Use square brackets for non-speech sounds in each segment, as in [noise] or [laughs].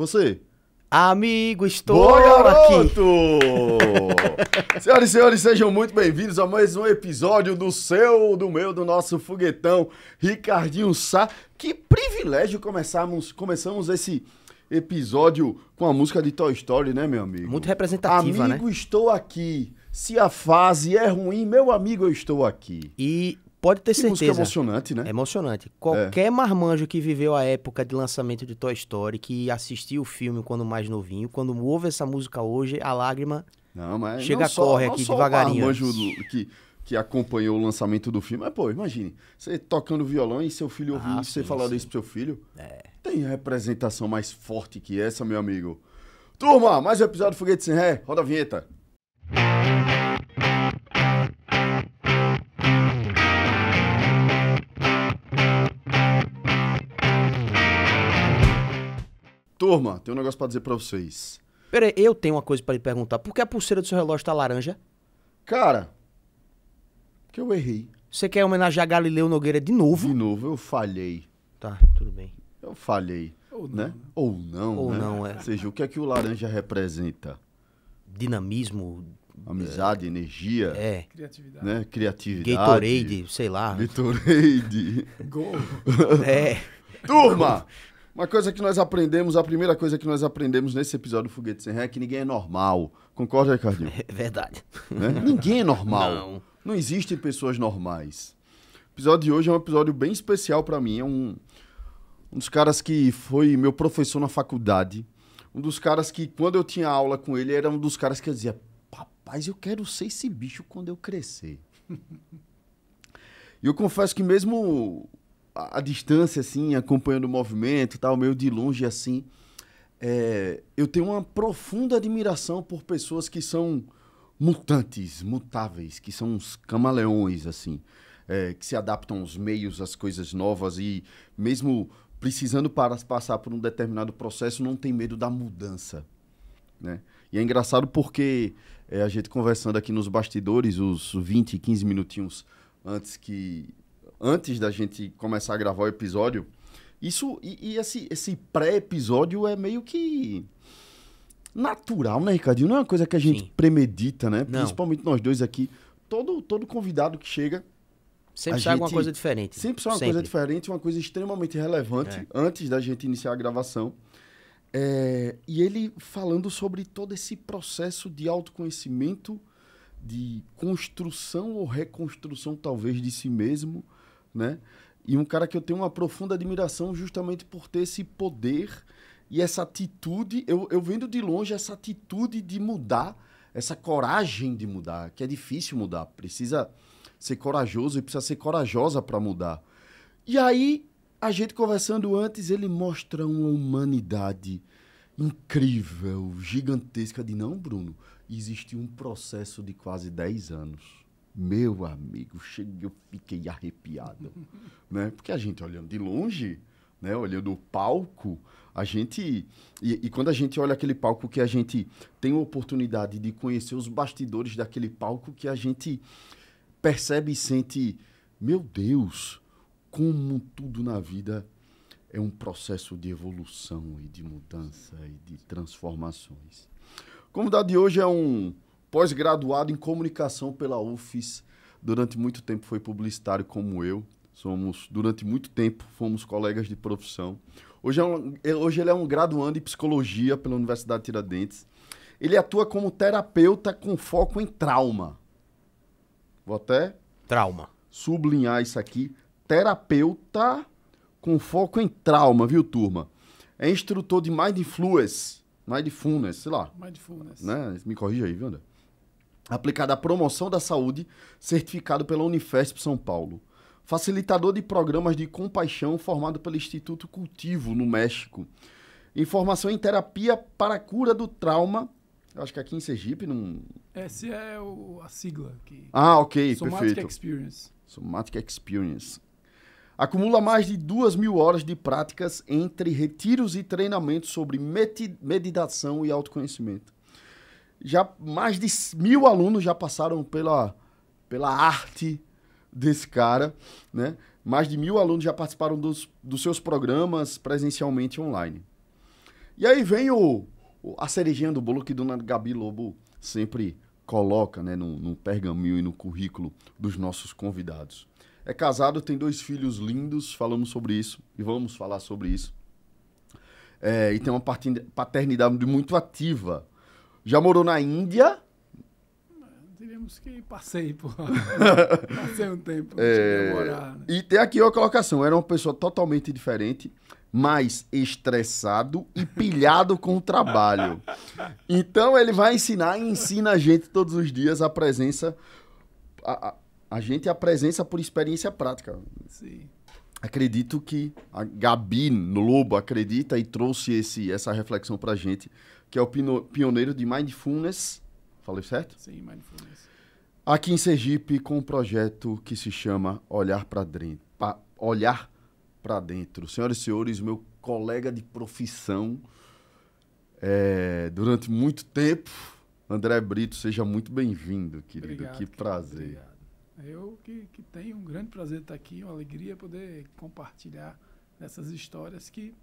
Você? Amigo, estou Boa, aqui. [laughs] Senhoras e senhores, sejam muito bem-vindos a mais um episódio do seu, do meu, do nosso foguetão Ricardinho Sá. Que privilégio começarmos, começamos esse episódio com a música de Toy Story, né, meu amigo? Muito representativa, amigo, né? Amigo, estou aqui. Se a fase é ruim, meu amigo, eu estou aqui. E pode ter que certeza. Música emocionante, né? É emocionante. Qualquer é. marmanjo que viveu a época de lançamento de Toy Story, que assistiu o filme quando mais novinho, quando ouve essa música hoje, a lágrima não, mas chega, não corre aqui devagarinho. marmanjo do, que, que acompanhou o lançamento do filme, mas pô, imagine, você tocando violão e seu filho ouvindo ah, você falando isso pro seu filho. É. Tem representação mais forte que essa, meu amigo. Turma, mais um episódio do Foguete Sem Ré. Roda a vinheta. Turma, tem um negócio pra dizer pra vocês. Peraí, eu tenho uma coisa pra lhe perguntar. Por que a pulseira do seu relógio tá laranja? Cara, porque eu errei. Você quer homenagear Galileu Nogueira de novo? De novo, eu falhei. Tá, tudo bem. Eu falhei. Ou né? não. Né? Ou não, Ou né? não, é. Ou seja, o que é que o laranja representa? Dinamismo. Amizade, é. energia. É. Criatividade. Né? Criatividade. Gatorade, sei lá. Gatorade. Gol. [laughs] É. Turma! [laughs] Uma coisa que nós aprendemos, a primeira coisa que nós aprendemos nesse episódio do Foguete Sem Ré é que ninguém é normal. Concorda, Ricardinho? É verdade. Né? Ninguém é normal. Não. Não existem pessoas normais. O episódio de hoje é um episódio bem especial para mim. É um, um dos caras que foi meu professor na faculdade. Um dos caras que, quando eu tinha aula com ele, era um dos caras que eu dizia: Rapaz, eu quero ser esse bicho quando eu crescer. [laughs] E eu confesso que mesmo a, distância, assim, acompanhando o movimento tal, meio de longe, assim. É, eu tenho uma profunda admiração por pessoas que são mutantes, mutáveis, que são uns camaleões, assim, é, que se adaptam aos meios, às coisas novas e mesmo precisando para passar por um determinado processo, não tem medo da mudança, né? E é engraçado porque é, a gente conversando aqui nos bastidores, os 20, 15 minutinhos antes que antes da gente começar a gravar o episódio. Isso e, e esse, esse pré-episódio é meio que natural, né, Ricardinho? Não é uma coisa que a gente Sim. premedita, né? Não. Principalmente nós dois aqui. Todo, todo convidado que chega. Sempre sai alguma coisa diferente. Sempre sai uma coisa diferente, uma coisa extremamente relevante é. antes da gente iniciar a gravação. É, e ele falando sobre todo esse processo de autoconhecimento, de construção ou reconstrução, talvez, de si mesmo né? E um cara que eu tenho uma profunda admiração justamente por ter esse poder e essa atitude. Eu, eu vendo de longe essa atitude de mudar, essa coragem de mudar, que é difícil mudar. Precisa ser corajoso e precisa ser corajosa para mudar. E aí, a gente conversando antes, ele mostra uma humanidade incrível, gigantesca. De não, Bruno, existe um processo de quase 10 anos meu amigo, cheguei, eu fiquei arrepiado. [laughs] né? Porque a gente olhando de longe, né? olhando o palco, a gente. E, e, quando a gente olha aquele palco que a gente tem a oportunidade de conhecer os bastidores daquele palco que a gente percebe e sente, meu Deus, como tudo na vida é um processo de evolução e de mudança e de transformações. O convidado de hoje é um pós-graduado em comunicação pela UFES. Durante muito tempo foi publicitário como eu. Somos, durante muito tempo, fomos colegas de profissão. Hoje, é um, é, hoje ele é um graduando em psicologia pela Universidade Tiradentes. Ele atua como terapeuta com foco em trauma. Vou até trauma. Sublinhar isso aqui. Terapeuta com foco em trauma, viu, turma? É instrutor de Mindfulness, Mindfulness, sei lá. Mindfulness. Né? Me corrija aí, viu, André? aplicada à promoção da saúde, certificado pela Unifesp São Paulo. Facilitador de programas de compaixão formado pelo Instituto Cultivo, no México. Informação em terapia para cura do trauma. Eu acho que aqui em Sergipe não. Essa é o, a sigla. Que... Ah, ok, Somatic perfeito. Experience. Somatic Experience. Acumula mais de duas mil horas de práticas entre retiros e treinamentos sobre meditação e autoconhecimento já mais de mil alunos já passaram pela, pela arte desse cara, né? Mais de mil alunos já participaram dos, dos seus programas presencialmente online. E aí vem o, a cerejinha do bolo que Dona Gabi Lobo sempre coloca né, no, no pergaminho e no currículo dos nossos convidados. É casado, tem dois filhos lindos, falamos sobre isso e vamos falar sobre isso. É, e tem uma paternidade muito ativa já morou na Índia? Diríamos que passei, por. [laughs] passei um tempo. É... Morar, né? E tem aqui a colocação. Era uma pessoa totalmente diferente, mais estressado e pilhado com o trabalho. Então ele vai ensinar e ensina a gente todos os dias a presença... A, a, a gente a presença por experiência prática. Sim acredito que a Gabi Lobo acredita e trouxe esse, essa reflexão para a gente que é o pioneiro de Mindfulness. Falei certo? Sim, Mindfulness. Aqui em Sergipe, com um projeto que se chama Olhar para Dentro. Pra olhar para dentro. Senhoras e senhores, meu colega de profissão é, durante muito tempo, André Brito, seja muito bem-vindo, querido. Obrigado, que prazer. Obrigado. Eu que, que tenho um grande prazer estar aqui, uma alegria poder compartilhar essas histórias que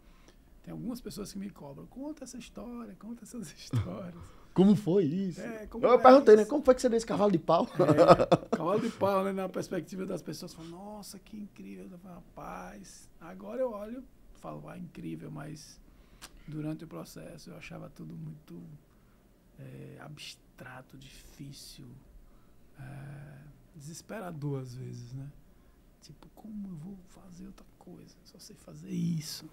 tem algumas pessoas que me cobram, conta essa história, conta essas [laughs] histórias. Como foi isso? É, como eu é perguntei, né, isso? né? Como foi que você deu esse cavalo de pau? É, [laughs] cavalo de pau, né? Na perspectiva das pessoas, fala, nossa, que incrível. Eu falo, Rapaz, agora eu olho falo, ah, incrível, mas durante o processo eu achava tudo muito é, abstrato, difícil, é, desesperador às vezes, né? Tipo, como eu vou fazer outra coisa? Só sei fazer isso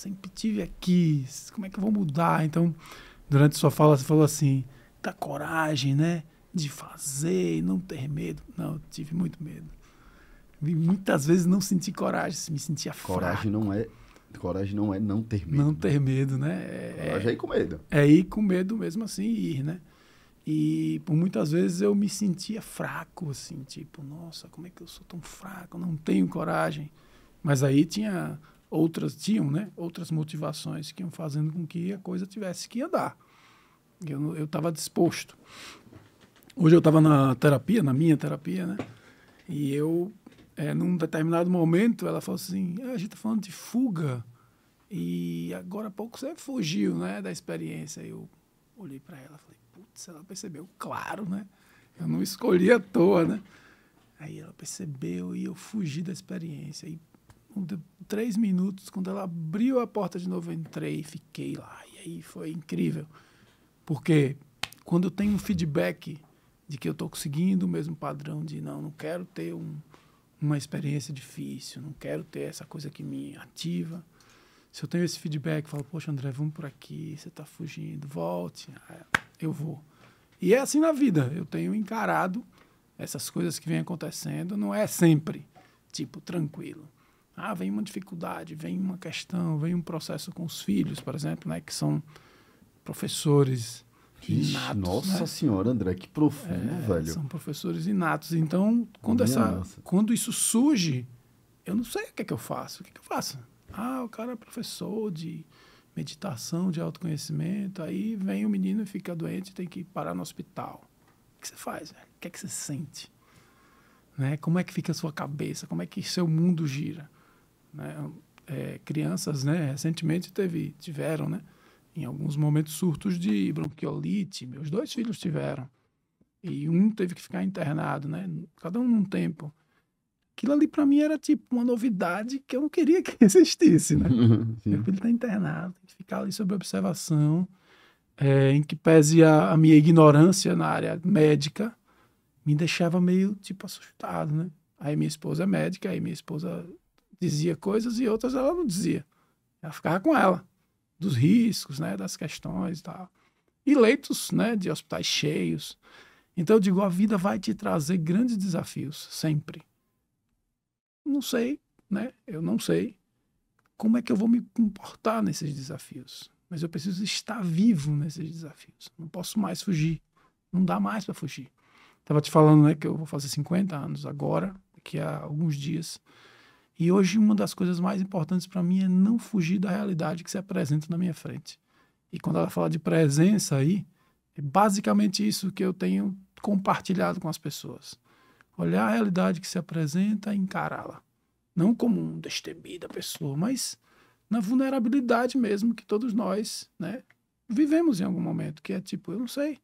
sempre tive aqui, como é que eu vou mudar? Então, durante sua fala, você falou assim, da coragem, né? De fazer e não ter medo. Não, eu tive muito medo. E muitas vezes não senti coragem, assim, me sentia coragem fraco. Não é, coragem não é não ter medo. Não né? ter medo, né? É, é, coragem é ir com medo. É ir com medo mesmo assim ir, né? E por muitas vezes eu me sentia fraco, assim, tipo, nossa, como é que eu sou tão fraco? não tenho coragem. Mas aí tinha outras tinham, né? Outras motivações que iam fazendo com que a coisa tivesse que andar. Eu estava disposto. Hoje eu estava na terapia, na minha terapia, né? E eu, é, num determinado momento, ela falou assim: ah, a gente está falando de fuga. E agora há pouco você fugiu, né? Da experiência. Eu olhei para ela falei: putz, ela percebeu. Claro, né? Eu não escolhi à toa, né? Aí ela percebeu e eu fugi da experiência. E três minutos, quando ela abriu a porta de novo, eu entrei e fiquei lá. E aí foi incrível. Porque quando eu tenho um feedback de que eu estou conseguindo o mesmo padrão de não, não quero ter um, uma experiência difícil, não quero ter essa coisa que me ativa. Se eu tenho esse feedback, falo, poxa, André, vamos por aqui, você está fugindo, volte, ah, eu vou. E é assim na vida, eu tenho encarado essas coisas que vêm acontecendo, não é sempre, tipo, tranquilo. Ah, vem uma dificuldade, vem uma questão, vem um processo com os filhos, por exemplo, né, que são professores Ixi, inatos. Nossa né? senhora, André, que profundo, é, velho. São professores inatos. Então, quando, essa, quando isso surge, eu não sei o que é que eu faço. O que, é que eu faço? Ah, o cara é professor de meditação, de autoconhecimento. Aí vem o menino e fica doente, tem que parar no hospital. O que você faz? Velho? O que é que você sente? Né? Como é que fica a sua cabeça? Como é que seu mundo gira? né, é, crianças, né, recentemente teve, tiveram, né, em alguns momentos surtos de bronquiolite. Meus dois filhos tiveram e um teve que ficar internado, né, cada um num tempo. Aquilo ali para mim era tipo uma novidade que eu não queria que [laughs] existisse, né. Uhum, Meu filho está internado, tem que ficar ali sob observação, é, em que pese a, a minha ignorância na área médica, me deixava meio tipo assustado, né. Aí minha esposa é médica, aí minha esposa dizia coisas e outras ela não dizia. Ela ficava com ela, dos riscos, né, das questões e tal. E leitos né, de hospitais cheios. Então eu digo, a vida vai te trazer grandes desafios, sempre. Não sei, né? Eu não sei como é que eu vou me comportar nesses desafios. Mas eu preciso estar vivo nesses desafios. Não posso mais fugir. Não dá mais para fugir. Estava te falando né, que eu vou fazer 50 anos agora, daqui a alguns dias. E hoje uma das coisas mais importantes para mim é não fugir da realidade que se apresenta na minha frente. E quando ela fala de presença aí, é basicamente isso que eu tenho compartilhado com as pessoas. Olhar a realidade que se apresenta e encará-la. Não como um destemido da pessoa, mas na vulnerabilidade mesmo que todos nós né, vivemos em algum momento, que é tipo, eu não sei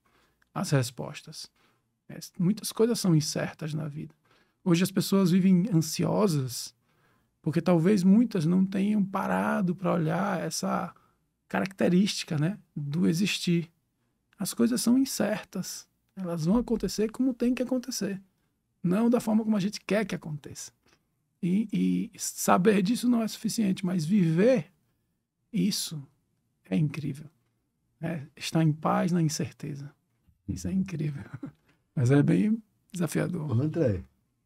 as respostas. É, muitas coisas são incertas na vida. Hoje as pessoas vivem ansiosas porque talvez muitas não tenham parado para olhar essa característica né, do existir. As coisas são incertas. Elas vão acontecer como tem que acontecer, não da forma como a gente quer que aconteça. E, e saber disso não é suficiente, mas viver isso é incrível. É, estar em paz na incerteza. Isso é uhum. incrível. [laughs] Mas é bem desafiador. André,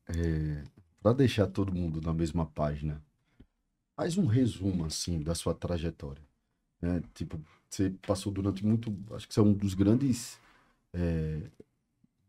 é, para deixar todo mundo na mesma página, faz um resumo assim da sua trajetória. Né? Tipo, você passou durante muito. Acho que você é um dos grandes. É,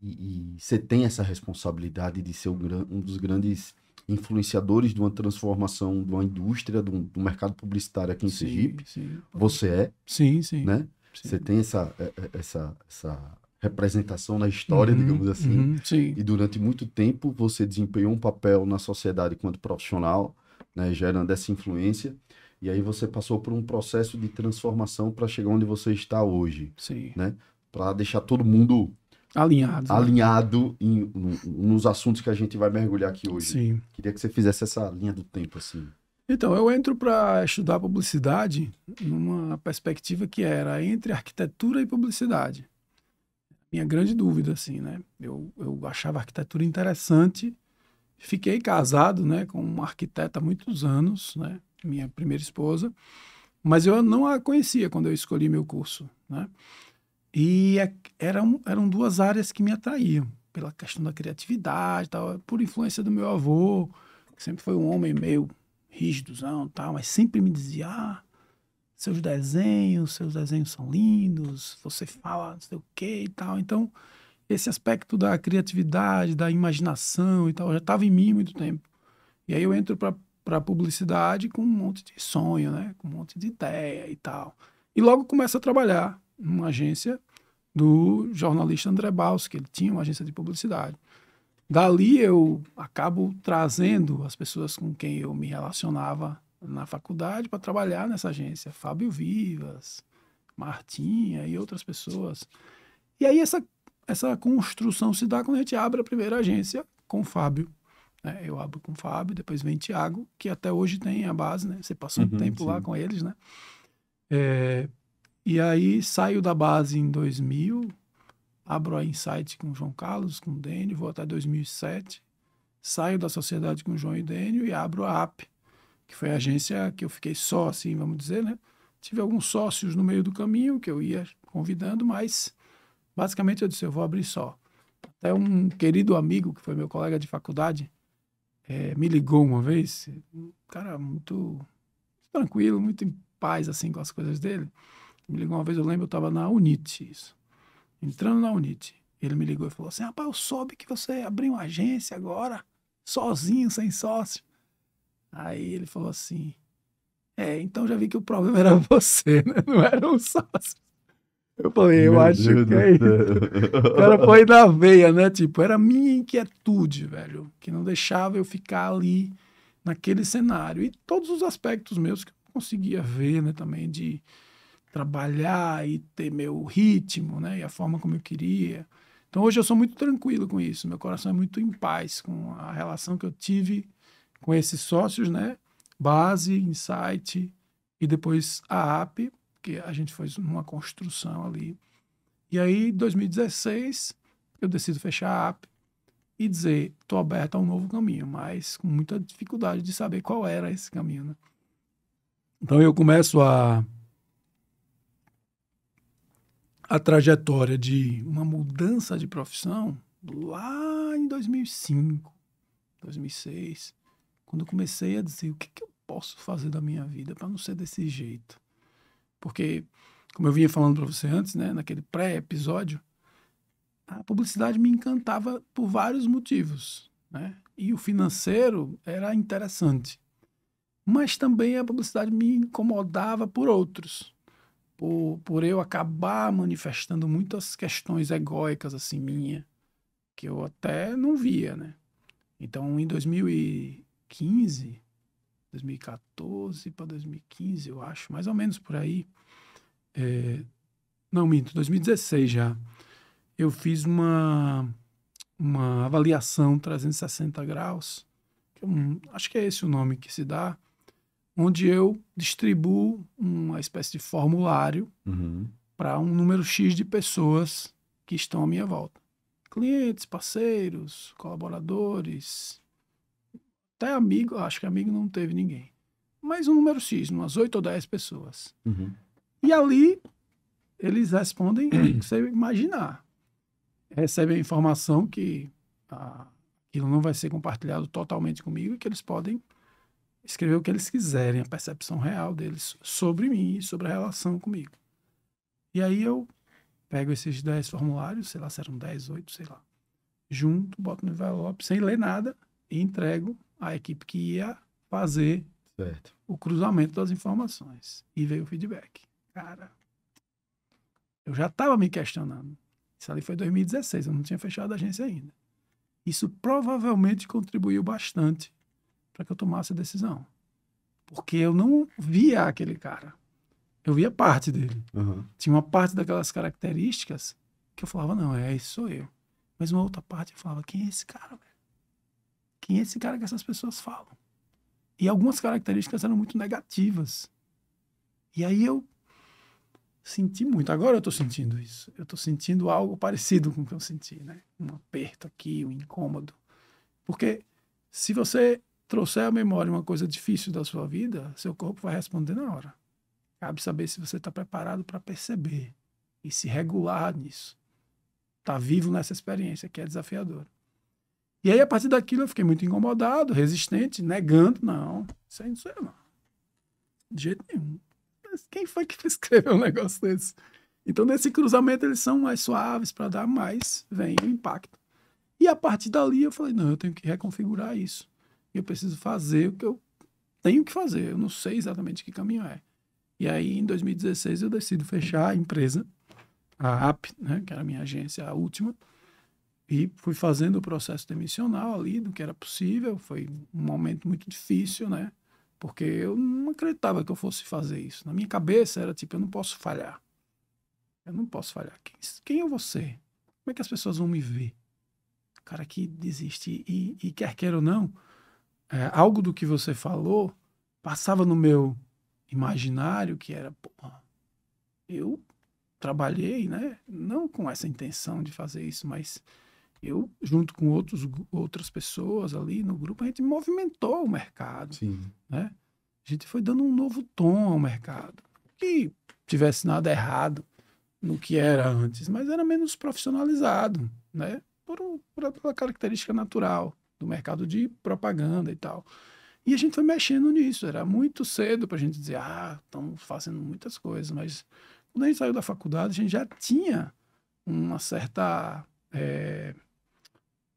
e, e, você tem essa responsabilidade de ser um, um, dos grandes influenciadores de uma transformação de uma indústria, do, mercado publicitário aqui em sim, Sergipe. Sim. Você é. Sim, sim. Né? Sim. Você tem essa, é, é, essa, essa representação na história, uhum, digamos assim. Uhum, e durante muito tempo você desempenhou um papel na sociedade quanto profissional, né, gerando essa influência. E aí você passou por um processo de transformação para chegar onde você está hoje. Sim. Né? Para deixar todo mundo alinhado, né? alinhado né? em, nos assuntos que a gente vai mergulhar aqui hoje. Sim. Queria que você fizesse essa linha do tempo assim. Então, eu entro para estudar publicidade numa perspectiva que era entre arquitetura e publicidade minha grande dúvida, assim, né? Eu, eu achava a arquitetura interessante. Fiquei casado, né, com uma arquiteta há muitos anos, né? Minha primeira esposa. Mas eu não a conhecia quando eu escolhi meu curso, né? E é, eram, eram duas áreas que me atraíam, pela questão da criatividade, tal, por influência do meu avô, que sempre foi um homem meio rígidozão, tal, mas sempre me dizia: ah, seus desenhos, seus desenhos são lindos, você fala não sei o que e tal. Então, esse aspecto da criatividade, da imaginação e tal, já estava em mim há muito tempo. E aí eu entro para a publicidade com um monte de sonho, né? Com um monte de ideia e tal. E logo começo a trabalhar numa agência do jornalista André Baus, que ele tinha uma agência de publicidade. Dali eu acabo trazendo as pessoas com quem eu me relacionava na faculdade para trabalhar nessa agência. Fábio Vivas, Martinha e outras pessoas. E aí essa, essa construção se dá quando a gente abre a primeira agência com o Fábio. Né? Eu abro com o Fábio, depois vem o Tiago, que até hoje tem a base, né? Você passou uhum, um tempo sim. lá com eles, né? É, e aí saio da base em 2000, abro a Insight com o João Carlos, com o Dênio, vou até 2007, saio da sociedade com o João e Dênio e abro a App que foi a agência que eu fiquei só, assim, vamos dizer, né? Tive alguns sócios no meio do caminho que eu ia convidando, mas basicamente eu disse, eu vou abrir só. Até um querido amigo, que foi meu colega de faculdade, é, me ligou uma vez, um cara muito tranquilo, muito em paz, assim, com as coisas dele. Me ligou uma vez, eu lembro, eu estava na Unite, isso. Entrando na Unite. Ele me ligou e falou assim, rapaz, eu soube que você abriu uma agência agora, sozinho, sem sócio. Aí ele falou assim: É, então já vi que o problema era [laughs] você, né? Não era o um sócio. Eu falei, eu acho Deus que é isso. O cara foi na veia, né? Tipo, era minha inquietude, velho, que não deixava eu ficar ali naquele cenário. E todos os aspectos meus que eu conseguia ver, né, também de trabalhar e ter meu ritmo, né, e a forma como eu queria. Então hoje eu sou muito tranquilo com isso, meu coração é muito em paz com a relação que eu tive com esses sócios, né? Base, Insight e depois a app, que a gente fez uma construção ali. E aí, em 2016, eu decido fechar a app e dizer, estou aberto a um novo caminho, mas com muita dificuldade de saber qual era esse caminho, né? Então eu começo a a trajetória de uma mudança de profissão lá em 2005, 2006. Quando eu comecei a dizer o que, que eu posso fazer da minha vida para não ser desse jeito. Porque, como eu vinha falando para você antes, né, naquele pré-episódio, a publicidade me encantava por vários motivos. Né? E o financeiro era interessante. Mas também a publicidade me incomodava por outros. Por, por eu acabar manifestando muitas questões egóicas assim minha, que eu até não via, né? Então, em 2000 e 2015, 2014 para 2015, eu acho, mais ou menos por aí. É, não, minto, 2016 já. Eu fiz uma, uma avaliação 360 graus, que é acho que é esse o nome que se dá, onde eu distribuo uma espécie de formulário uhum. para um número X de pessoas que estão à minha volta. Clientes, parceiros, colaboradores, até amigo, acho que amigo não teve ninguém. Mas um número X, umas 8 ou 10 pessoas. Uhum. E ali, eles respondem o que você imaginar. Recebem a informação que ah, aquilo não vai ser compartilhado totalmente comigo e que eles podem escrever o que eles quiserem, a percepção real deles sobre mim e sobre a relação comigo. E aí eu pego esses 10 formulários, sei lá, se eram 10, 8, sei lá, junto, boto no envelope, sem ler nada, e entrego a equipe que ia fazer certo. o cruzamento das informações. E veio o feedback. Cara, eu já estava me questionando. Isso ali foi 2016, eu não tinha fechado a agência ainda. Isso provavelmente contribuiu bastante para que eu tomasse a decisão. Porque eu não via aquele cara. Eu via parte dele. Uhum. Tinha uma parte daquelas características que eu falava, não, é isso sou eu. Mas uma outra parte eu falava, quem é esse cara, velho? É esse cara que essas pessoas falam. E algumas características eram muito negativas. E aí eu senti muito. Agora eu estou sentindo isso. Eu estou sentindo algo parecido com o que eu senti, né? Um aperto aqui, um incômodo. Porque se você trouxer à memória uma coisa difícil da sua vida, seu corpo vai responder na hora. Cabe saber se você está preparado para perceber e se regular nisso. Está vivo nessa experiência que é desafiadora. E aí, a partir daquilo, eu fiquei muito incomodado, resistente, negando. Não, isso aí não sou eu, não. De jeito nenhum. Mas quem foi que [laughs] escreveu um negócio desse? Então, nesse cruzamento, eles são mais suaves para dar, mais vem o impacto. E a partir dali, eu falei: não, eu tenho que reconfigurar isso. Eu preciso fazer o que eu tenho que fazer. Eu não sei exatamente que caminho é. E aí, em 2016, eu decido fechar a empresa, a AP, né, que era a minha agência, a última e fui fazendo o processo demissional ali, do que era possível. Foi um momento muito difícil, né? Porque eu não acreditava que eu fosse fazer isso. Na minha cabeça era tipo, eu não posso falhar. Eu não posso falhar. Quem, quem eu vou Como é que as pessoas vão me ver? O cara que desiste e, e quer queira ou não, é, algo do que você falou passava no meu imaginário que era, eu trabalhei, né? Não com essa intenção de fazer isso, mas eu, junto com outros, outras pessoas ali no grupo, a gente movimentou o mercado. Sim. Né? A gente foi dando um novo tom ao mercado. Que tivesse nada errado no que era antes, mas era menos profissionalizado, né? Por, por, pela característica natural do mercado de propaganda e tal. E a gente foi mexendo nisso. Era muito cedo para a gente dizer, ah, estão fazendo muitas coisas. Mas quando a gente saiu da faculdade, a gente já tinha uma certa é,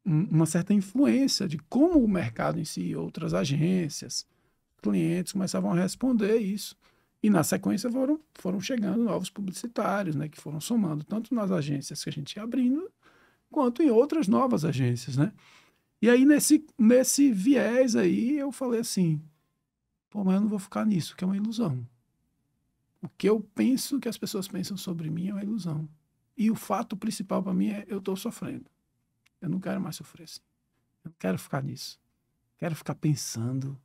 uma certa influência de como o mercado em si, outras agências, clientes começavam a responder isso. E na sequência foram, foram chegando novos publicitários, né, que foram somando tanto nas agências que a gente ia abrindo, quanto em outras novas agências, né? E aí nesse nesse viés aí eu falei assim, pô, mas eu não vou ficar nisso, que é uma ilusão. O que eu penso, o que as pessoas pensam sobre mim é uma ilusão. E o fato principal para mim é eu estou sofrendo. Eu não quero mais sofrer assim. Eu não quero ficar nisso. Quero ficar pensando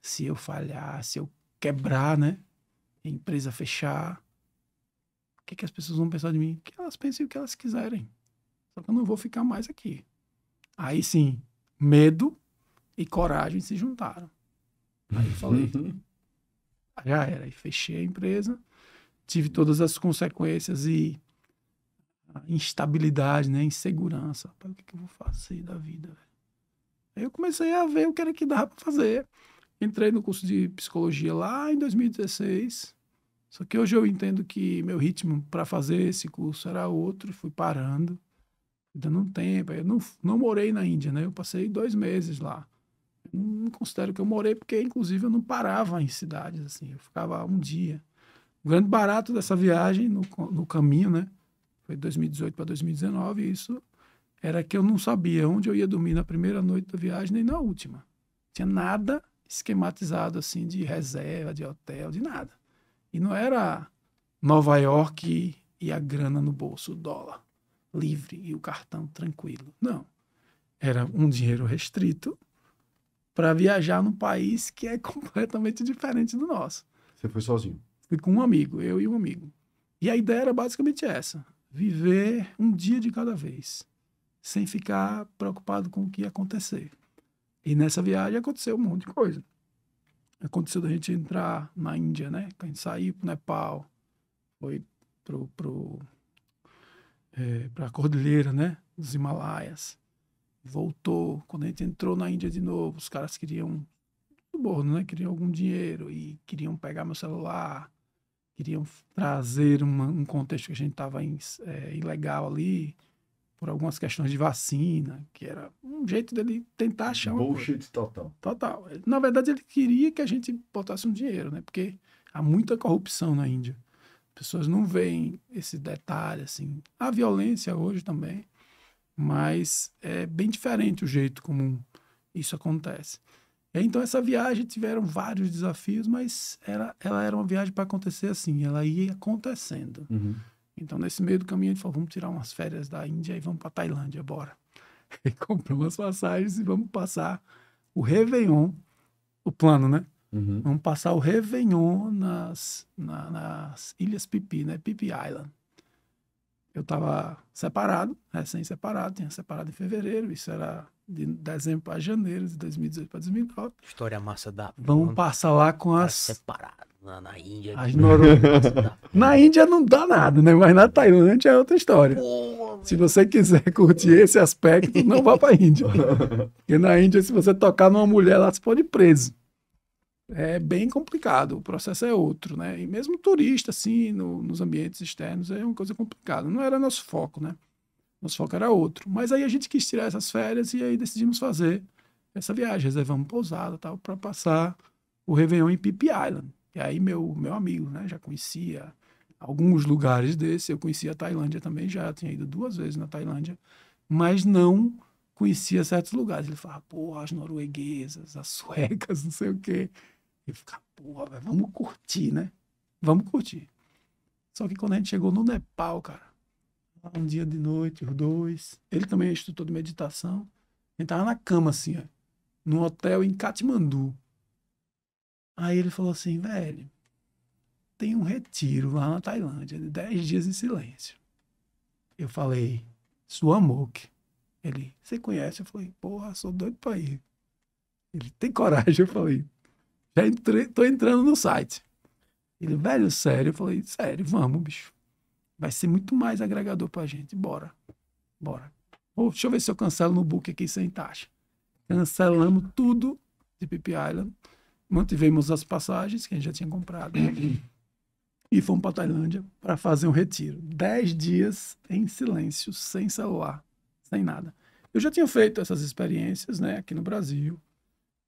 se eu falhar, se eu quebrar, né? A empresa fechar. O que, que as pessoas vão pensar de mim? Que elas pensem o que elas quiserem. Só que eu não vou ficar mais aqui. Aí sim, medo e coragem se juntaram. Aí eu falei, [laughs] já era. E fechei a empresa, tive todas as consequências e instabilidade, né? insegurança. Rapaz, o que, que eu vou fazer da vida? Aí eu comecei a ver o que era que dava para fazer. Entrei no curso de psicologia lá em 2016. Só que hoje eu entendo que meu ritmo para fazer esse curso era outro, fui parando, dando um tempo. Eu não, não morei na Índia, né? Eu passei dois meses lá. não considero que eu morei, porque inclusive eu não parava em cidades, assim. Eu ficava um dia. O grande barato dessa viagem no, no caminho, né? Foi 2018 para 2019 e isso era que eu não sabia onde eu ia dormir na primeira noite da viagem nem na última. Tinha nada esquematizado assim de reserva, de hotel, de nada. E não era Nova York e a grana no bolso, o dólar livre e o cartão tranquilo. Não. Era um dinheiro restrito para viajar num país que é [laughs] completamente diferente do nosso. Você foi sozinho? Fui com um amigo, eu e um amigo. E a ideia era basicamente essa viver um dia de cada vez, sem ficar preocupado com o que ia acontecer. E nessa viagem aconteceu um monte de coisa. Aconteceu da gente entrar na Índia, né? A gente saiu pro Nepal, foi pro, pro, é, pra cordilheira, né? Dos Himalaias. Voltou. Quando a gente entrou na Índia de novo, os caras queriam suborno, né? Queriam algum dinheiro e queriam pegar meu celular queriam trazer uma, um contexto que a gente estava é, ilegal ali, por algumas questões de vacina, que era um jeito dele tentar achar Bullshit total. Total. Na verdade, ele queria que a gente botasse um dinheiro, né? Porque há muita corrupção na Índia. As pessoas não veem esse detalhe, assim. Há violência hoje também, mas é bem diferente o jeito como isso acontece. É, então, essa viagem tiveram vários desafios, mas ela, ela era uma viagem para acontecer assim, ela ia acontecendo. Uhum. Então, nesse meio do caminho, a gente falou: vamos tirar umas férias da Índia e vamos para Tailândia, bora. [laughs] E compramos as passagens e vamos passar o Réveillon, o plano, né? Uhum. Vamos passar o Réveillon nas, na, nas Ilhas Pipi, né? Pipi Island. Eu estava separado, recém-separado, tinha separado em fevereiro, isso era de dezembro para janeiro, de 2018 para 2009. História massa da. Vamos passar lá com tá as. Separado. Na, na Índia. As noruegas. [laughs] na Índia não dá nada, né? Mas na Tailândia é outra história. se você quiser curtir é. esse aspecto, não vá para Índia. Porque na Índia, se você tocar numa mulher lá, você pode ir preso. É bem complicado, o processo é outro, né? E mesmo turista, assim, no, nos ambientes externos, é uma coisa complicada. Não era nosso foco, né? Nosso foco era outro. Mas aí a gente quis tirar essas férias e aí decidimos fazer essa viagem. Reservamos pousada tal para passar o Réveillon em Pip Island. E aí meu, meu amigo, né, já conhecia alguns lugares desse. Eu conhecia a Tailândia também já, tinha ido duas vezes na Tailândia, mas não conhecia certos lugares. Ele falava, pô, as norueguesas, as suecas, [laughs] não sei o quê. Eu ficava, pô, vamos curtir, né? Vamos curtir. Só que quando a gente chegou no Nepal, cara, um dia de noite, os dois. Ele também é instrutor de meditação. A gente tava na cama, assim, ó, num hotel em Katmandu. Aí ele falou assim, velho, tem um retiro lá na Tailândia, de 10 dias em silêncio. Eu falei, moque Ele, você conhece? Eu falei, porra, sou doido pra ir. Ele, tem coragem? Eu falei, já entrei, tô entrando no site. Ele, velho, sério? Eu falei, sério, vamos, bicho. Vai ser muito mais agregador para a gente. Bora. Bora. Oh, deixa eu ver se eu cancelo no book aqui sem taxa. Cancelamos tudo de Pip Island. Mantivemos as passagens que a gente já tinha comprado. e fomos para Tailândia para fazer um retiro. Dez dias em silêncio, sem celular, sem nada. Eu já tinha feito essas experiências, né, aqui no Brasil,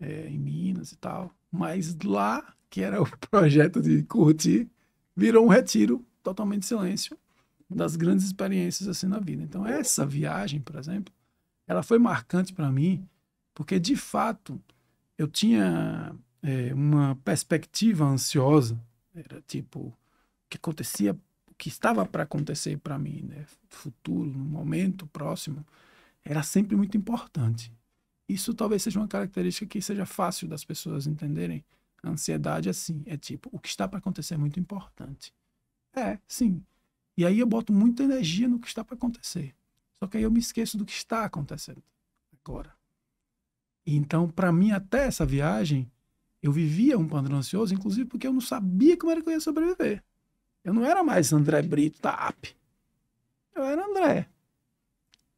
é, em Minas e tal, mas lá, que era o [laughs] projeto de curtir, virou um retiro totalmente silêncio, das grandes experiências assim na vida. Então, essa viagem, por exemplo, ela foi marcante para mim, porque de fato eu tinha é, uma perspectiva ansiosa, era tipo o que acontecia, o que estava para acontecer para mim, né? Futuro, no momento próximo, era sempre muito importante. Isso talvez seja uma característica que seja fácil das pessoas entenderem. A ansiedade é assim, é tipo, o que está para acontecer é muito importante. É, sim, e aí eu boto muita energia no que está para acontecer. Só que aí eu me esqueço do que está acontecendo agora. E então, para mim, até essa viagem, eu vivia um padrão ansioso, inclusive porque eu não sabia como era que eu ia sobreviver. Eu não era mais André Brito da Eu era André.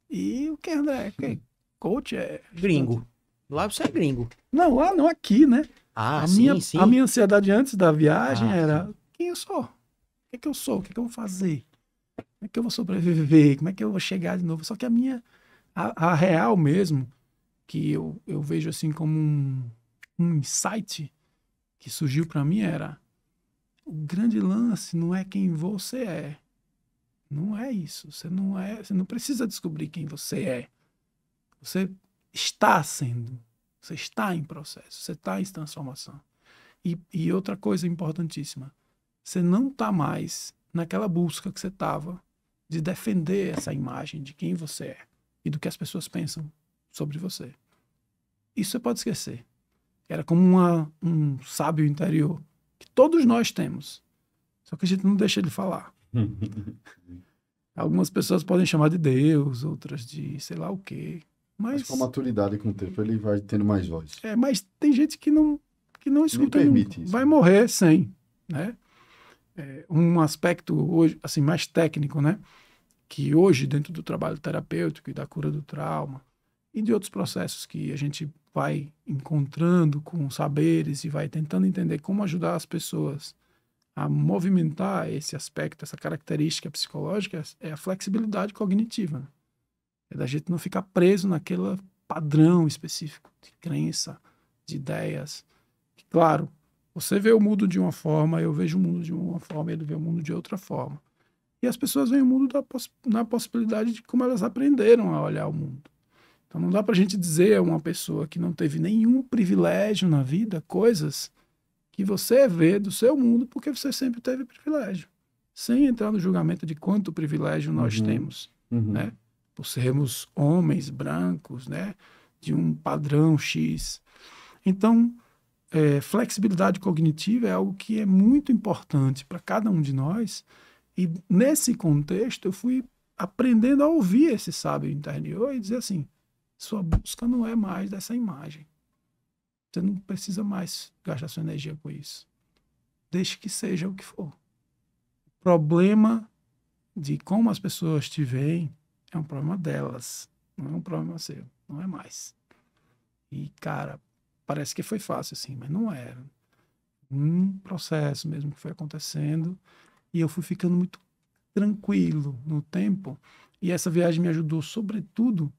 E o que é André? Que coach é. Gringo. Lá você é gringo. Não, lá não, aqui, né? Ah, a sim, minha, sim. A minha ansiedade antes da viagem ah, era quem eu sou que, é que eu sou? O que, é que eu vou fazer? Como é que eu vou sobreviver? Como é que eu vou chegar de novo? Só que a minha, a, a real mesmo, que eu, eu vejo assim como um, um insight que surgiu para mim era o grande lance não é quem você é. Não é isso. Você não é, você não precisa descobrir quem você é. Você está sendo. Você está em processo. Você está em transformação. E, e outra coisa importantíssima você não está mais naquela busca que você estava de defender essa imagem de quem você é e do que as pessoas pensam sobre você. Isso você pode esquecer. Era como uma, um sábio interior que todos nós temos, só que a gente não deixa ele falar. [laughs] Algumas pessoas podem chamar de Deus, outras de sei lá o quê. Mas, mas com a maturidade com o tempo ele vai tendo mais voz. É, mas tem gente que não que não escuta, não permite vai né? morrer sem, né? é, um aspecto hoje assim mais técnico, né? Que hoje dentro do trabalho terapêutico e da cura do trauma e de outros processos que a gente vai encontrando com saberes e vai tentando entender como ajudar as pessoas a movimentar esse aspecto, essa característica psicológica é a flexibilidade cognitiva. Né? É da gente não ficar preso naquele padrão específico de crença, de ideias. Que, claro, você vê o mundo de uma forma, eu vejo o mundo de uma forma, ele vê o mundo de outra forma. E as pessoas veem o mundo da poss na possibilidade de como elas aprenderam a olhar o mundo. Então não dá para a gente dizer a uma pessoa que não teve nenhum privilégio na vida coisas que você vê do seu mundo porque você sempre teve privilégio. Sem entrar no julgamento de quanto privilégio nós uhum. temos, uhum. né? Por sermos homens brancos, né? De um padrão X. Então, é, flexibilidade cognitiva é algo que é muito importante para cada um de nós. E nesse contexto, eu fui aprendendo a ouvir esse sábio interior e dizer assim: sua busca não é mais dessa imagem. Você não precisa mais gastar sua energia com isso. Deixe que seja o que for. O problema de como as pessoas te veem é um problema delas, não é um problema seu, não é mais. E, cara, parece que foi fácil, assim, mas não era. É. Um processo mesmo que foi acontecendo. E eu fui ficando muito tranquilo no tempo. E essa viagem me ajudou, sobretudo,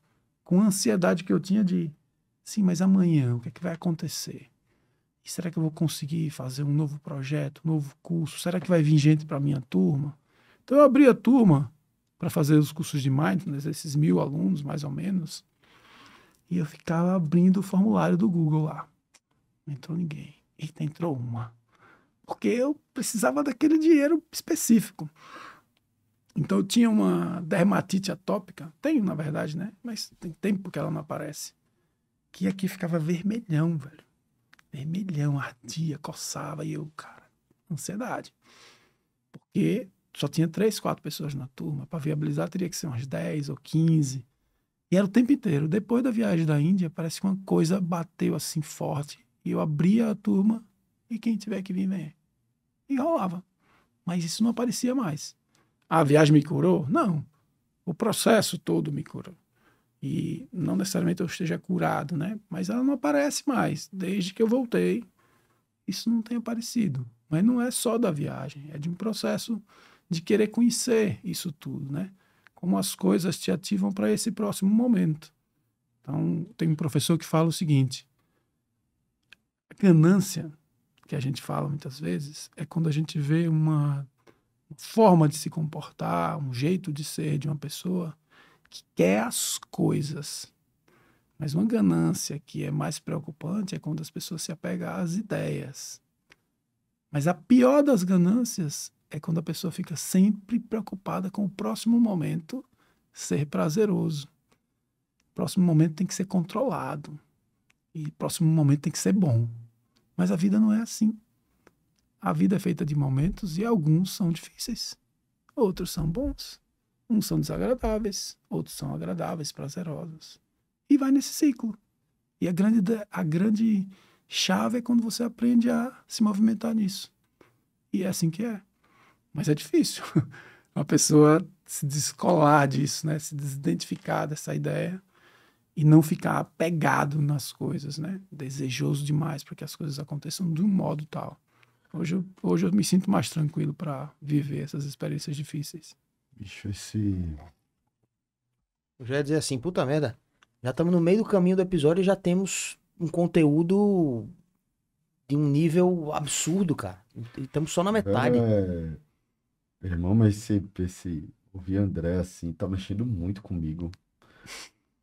com a ansiedade que eu tinha de, sim, mas amanhã, o que é que vai acontecer? E será que eu vou conseguir fazer um novo projeto, um novo curso? Será que vai vir gente para minha turma? Então eu abri a turma para fazer os cursos de mindfulness, esses mil alunos, mais ou menos. E eu ficava abrindo o formulário do Google lá. Não entrou ninguém. Eita, entrou uma. Porque eu precisava daquele dinheiro específico. Então eu tinha uma dermatite atópica, tenho na verdade, né? Mas tem tempo que ela não aparece. Que aqui ficava vermelhão, velho. Vermelhão, ardia, coçava e eu, cara, ansiedade. Porque só tinha três, quatro pessoas na turma, para viabilizar teria que ser umas 10 ou 15. E era o tempo inteiro. Depois da viagem da Índia, parece que uma coisa bateu assim forte. E eu abria a turma e quem tiver que vir, vem. E rolava. Mas isso não aparecia mais. A viagem me curou? Não. O processo todo me curou. E não necessariamente eu esteja curado, né? Mas ela não aparece mais. Desde que eu voltei, isso não tem aparecido. Mas não é só da viagem, é de um processo de querer conhecer isso tudo, né? como as coisas te ativam para esse próximo momento. Então, tem um professor que fala o seguinte: a ganância, que a gente fala muitas vezes, é quando a gente vê uma forma de se comportar, um jeito de ser de uma pessoa que quer as coisas. Mas uma ganância que é mais preocupante é quando as pessoas se apegam às ideias. Mas a pior das ganâncias é quando a pessoa fica sempre preocupada com o próximo momento ser prazeroso. O próximo momento tem que ser controlado. E o próximo momento tem que ser bom. Mas a vida não é assim. A vida é feita de momentos e alguns são difíceis, outros são bons, uns são desagradáveis, outros são agradáveis, prazerosos. E vai nesse ciclo. E a grande, a grande chave é quando você aprende a se movimentar nisso. E é assim que é. Mas é difícil [laughs] uma pessoa se descolar disso, né? Se desidentificar dessa ideia e não ficar apegado nas coisas, né? Desejoso demais para que as coisas aconteçam de um modo tal. Hoje eu, hoje eu me sinto mais tranquilo para viver essas experiências difíceis. Bicho, esse. Eu já ia dizer assim, puta merda. Já estamos no meio do caminho do episódio e já temos um conteúdo de um nível absurdo, cara. Estamos só na metade. É... Irmão, mas esse, esse ouvir André assim tá mexendo muito comigo.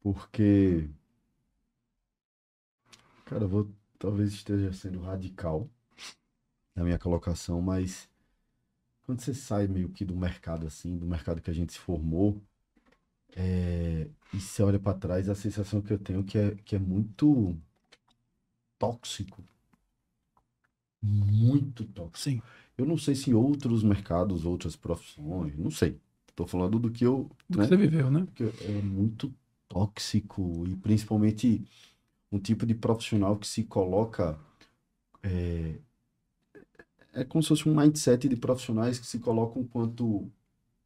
Porque. Cara, eu vou. Talvez esteja sendo radical na minha colocação, mas quando você sai meio que do mercado assim, do mercado que a gente se formou, é, e você olha para trás, a sensação que eu tenho que é que é muito tóxico. Muito tóxico. Sim. Eu não sei se outros mercados, outras profissões, não sei. Estou falando do que eu. Do né? que você viveu, né? Porque é muito tóxico e principalmente um tipo de profissional que se coloca. É, é como se fosse um mindset de profissionais que se colocam quanto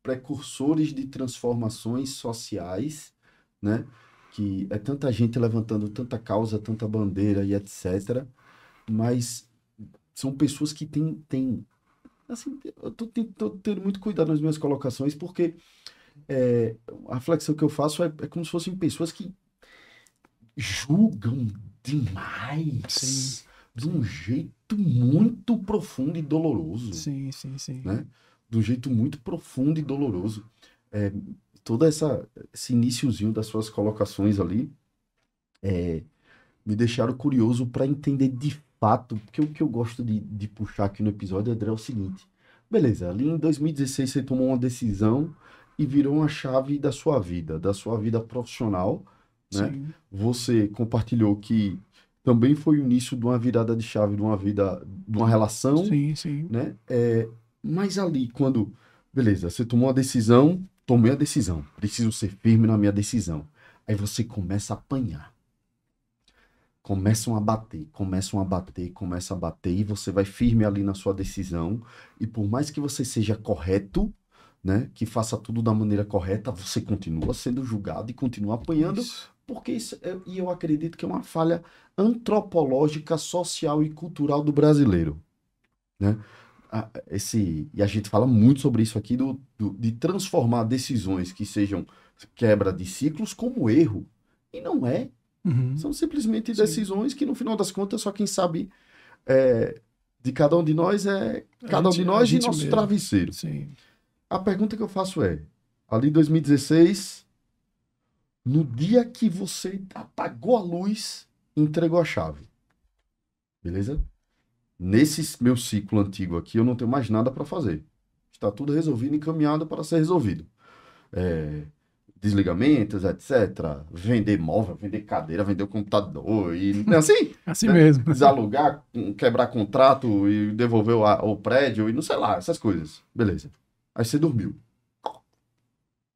precursores de transformações sociais, né? Que é tanta gente levantando tanta causa, tanta bandeira e etc. Mas são pessoas que têm, têm assim, eu tô, tendo muito cuidado nas minhas colocações, porque é, a reflexão que eu faço é, é, como se fossem pessoas que julgam demais. Sim, de sim. um jeito muito profundo e doloroso. Sim, sim, sim. Né? De um jeito muito profundo e doloroso. É, todo essa, esse iníciozinho das suas colocações ali é, me deixaram curioso para entender de fato, porque o que eu gosto de, de puxar aqui no episódio, André, é o seguinte. Beleza, ali em 2016 você tomou uma decisão e virou uma chave da sua vida, da sua vida profissional, né? Sim. Você compartilhou que também foi o início de uma virada de chave, de uma vida, de uma relação, sim, sim. né? É, mas ali, quando, beleza, você tomou a decisão, tomei a decisão, preciso ser firme na minha decisão. Aí você começa a apanhar começam a bater, começam a bater, começam a bater, e você vai firme ali na sua decisão. E por mais que você seja correto, né, que faça tudo da maneira correta, você continua sendo julgado e continua apanhando, isso. porque isso, é, e eu acredito que é uma falha antropológica, social e cultural do brasileiro, né? esse, e a gente fala muito sobre isso aqui, do, do, de transformar decisões que sejam quebra de ciclos como erro. E não é Uhum. São simplesmente decisões Sim. que, no final das contas, só quem sabe é, de cada um de nós é cada gente, um de é, nós e nosso mesmo. travesseiro. Sim. A pergunta que eu faço é: ali em 2016, no dia que você apagou a luz, entregou a chave. Beleza? Nesse meu ciclo antigo aqui, eu não tenho mais nada para fazer. Está tudo resolvido, encaminhado para ser resolvido. É, desligamentos, etc. Vender móvel, vender cadeira, vender computador e não né, [laughs] assim. assim né? mesmo. Desalugar, quebrar contrato e devolver o, o, prédio e não sei lá, essas coisas. Beleza. Aí você dormiu.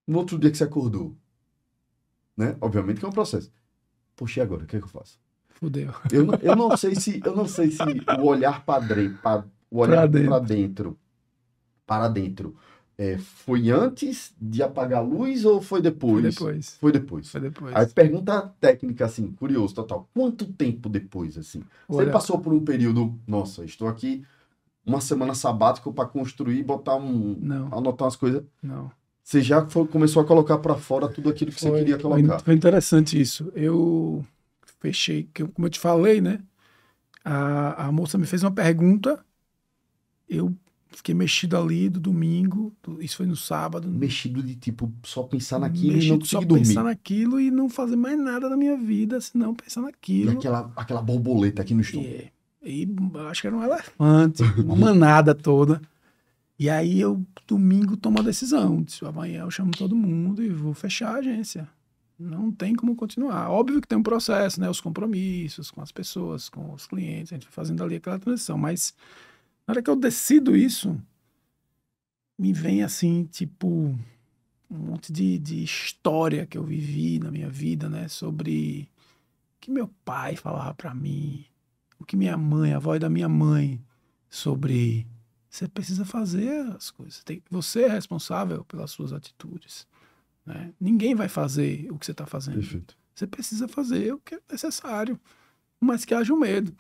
No outro dia que você acordou, né? Obviamente que é um processo. Poxa, e agora? O que, é que eu faço? Fudeu. Eu, não, eu não sei se eu não sei se o olhar padrei, o olhar para dentro, para dentro é, foi antes de apagar a luz ou foi depois? Foi depois. Foi depois. Foi depois. Aí pergunta técnica, assim, curioso, total. Quanto tempo depois, assim? Olha. Você passou por um período, nossa, estou aqui uma semana sabática para construir, botar um... Não. Anotar umas coisas. Não. Você já foi, começou a colocar para fora tudo aquilo que foi, você queria colocar. Foi interessante isso. Eu fechei, como eu te falei, né? A, a moça me fez uma pergunta, eu Fiquei mexido ali do domingo, do, isso foi no sábado. Mexido de tipo, só pensar naquilo mexido, e não conseguir só pensar naquilo e não fazer mais nada da minha vida, senão pensar naquilo. E aquela, aquela borboleta aqui no estômago. É, e acho que era um elefante, [laughs] uma manada toda. E aí eu, domingo, tomo a decisão. Disse, amanhã eu chamo todo mundo e vou fechar a agência. Não tem como continuar. Óbvio que tem um processo, né? Os compromissos com as pessoas, com os clientes, a gente vai fazendo ali aquela transição, mas na hora que eu decido isso, me vem assim, tipo, um monte de, de história que eu vivi na minha vida, né? Sobre o que meu pai falava para mim, o que minha mãe, a voz da minha mãe, sobre você precisa fazer as coisas. Tem, você é responsável pelas suas atitudes. Né? Ninguém vai fazer o que você está fazendo. Perfeito. Você precisa fazer o que é necessário, mas que haja o um medo.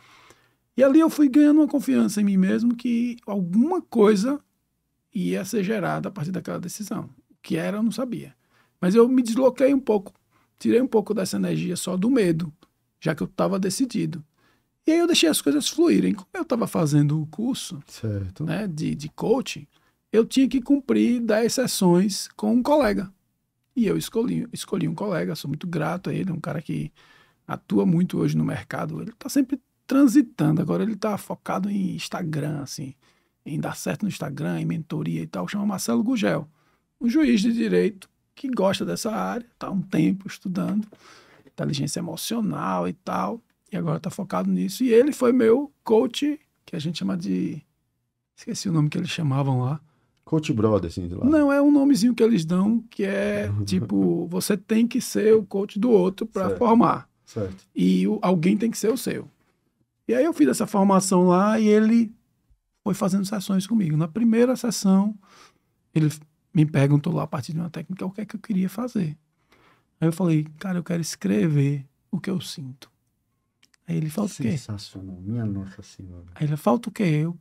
E ali eu fui ganhando uma confiança em mim mesmo que alguma coisa ia ser gerada a partir daquela decisão. O que era, eu não sabia. Mas eu me desloquei um pouco, tirei um pouco dessa energia só do medo, já que eu estava decidido. E aí eu deixei as coisas fluírem. Como eu estava fazendo o curso certo. Né, de, de coaching, eu tinha que cumprir 10 sessões com um colega. E eu escolhi, escolhi um colega, sou muito grato a ele, um cara que atua muito hoje no mercado. Ele está sempre transitando. Agora ele está focado em Instagram, assim, em dar certo no Instagram, em mentoria e tal. Chama Marcelo Gugel, um juiz de direito que gosta dessa área, está um tempo estudando inteligência emocional e tal. E agora está focado nisso. E ele foi meu coach, que a gente chama de. Esqueci o nome que eles chamavam lá. Coach Brother, assim, de lá. Não, é um nomezinho que eles dão que é, é. [laughs] tipo, você tem que ser o coach do outro para formar. Certo. E o, alguém tem que ser o seu. E aí eu fiz essa formação lá e ele foi fazendo sessões comigo. Na primeira sessão, ele me perguntou lá a partir de uma técnica o que é que eu queria fazer. Aí eu falei, cara, eu quero escrever o que eu sinto. Aí ele falou o quê? Sensacional, minha nossa senhora. Aí ele falta o quê? Eu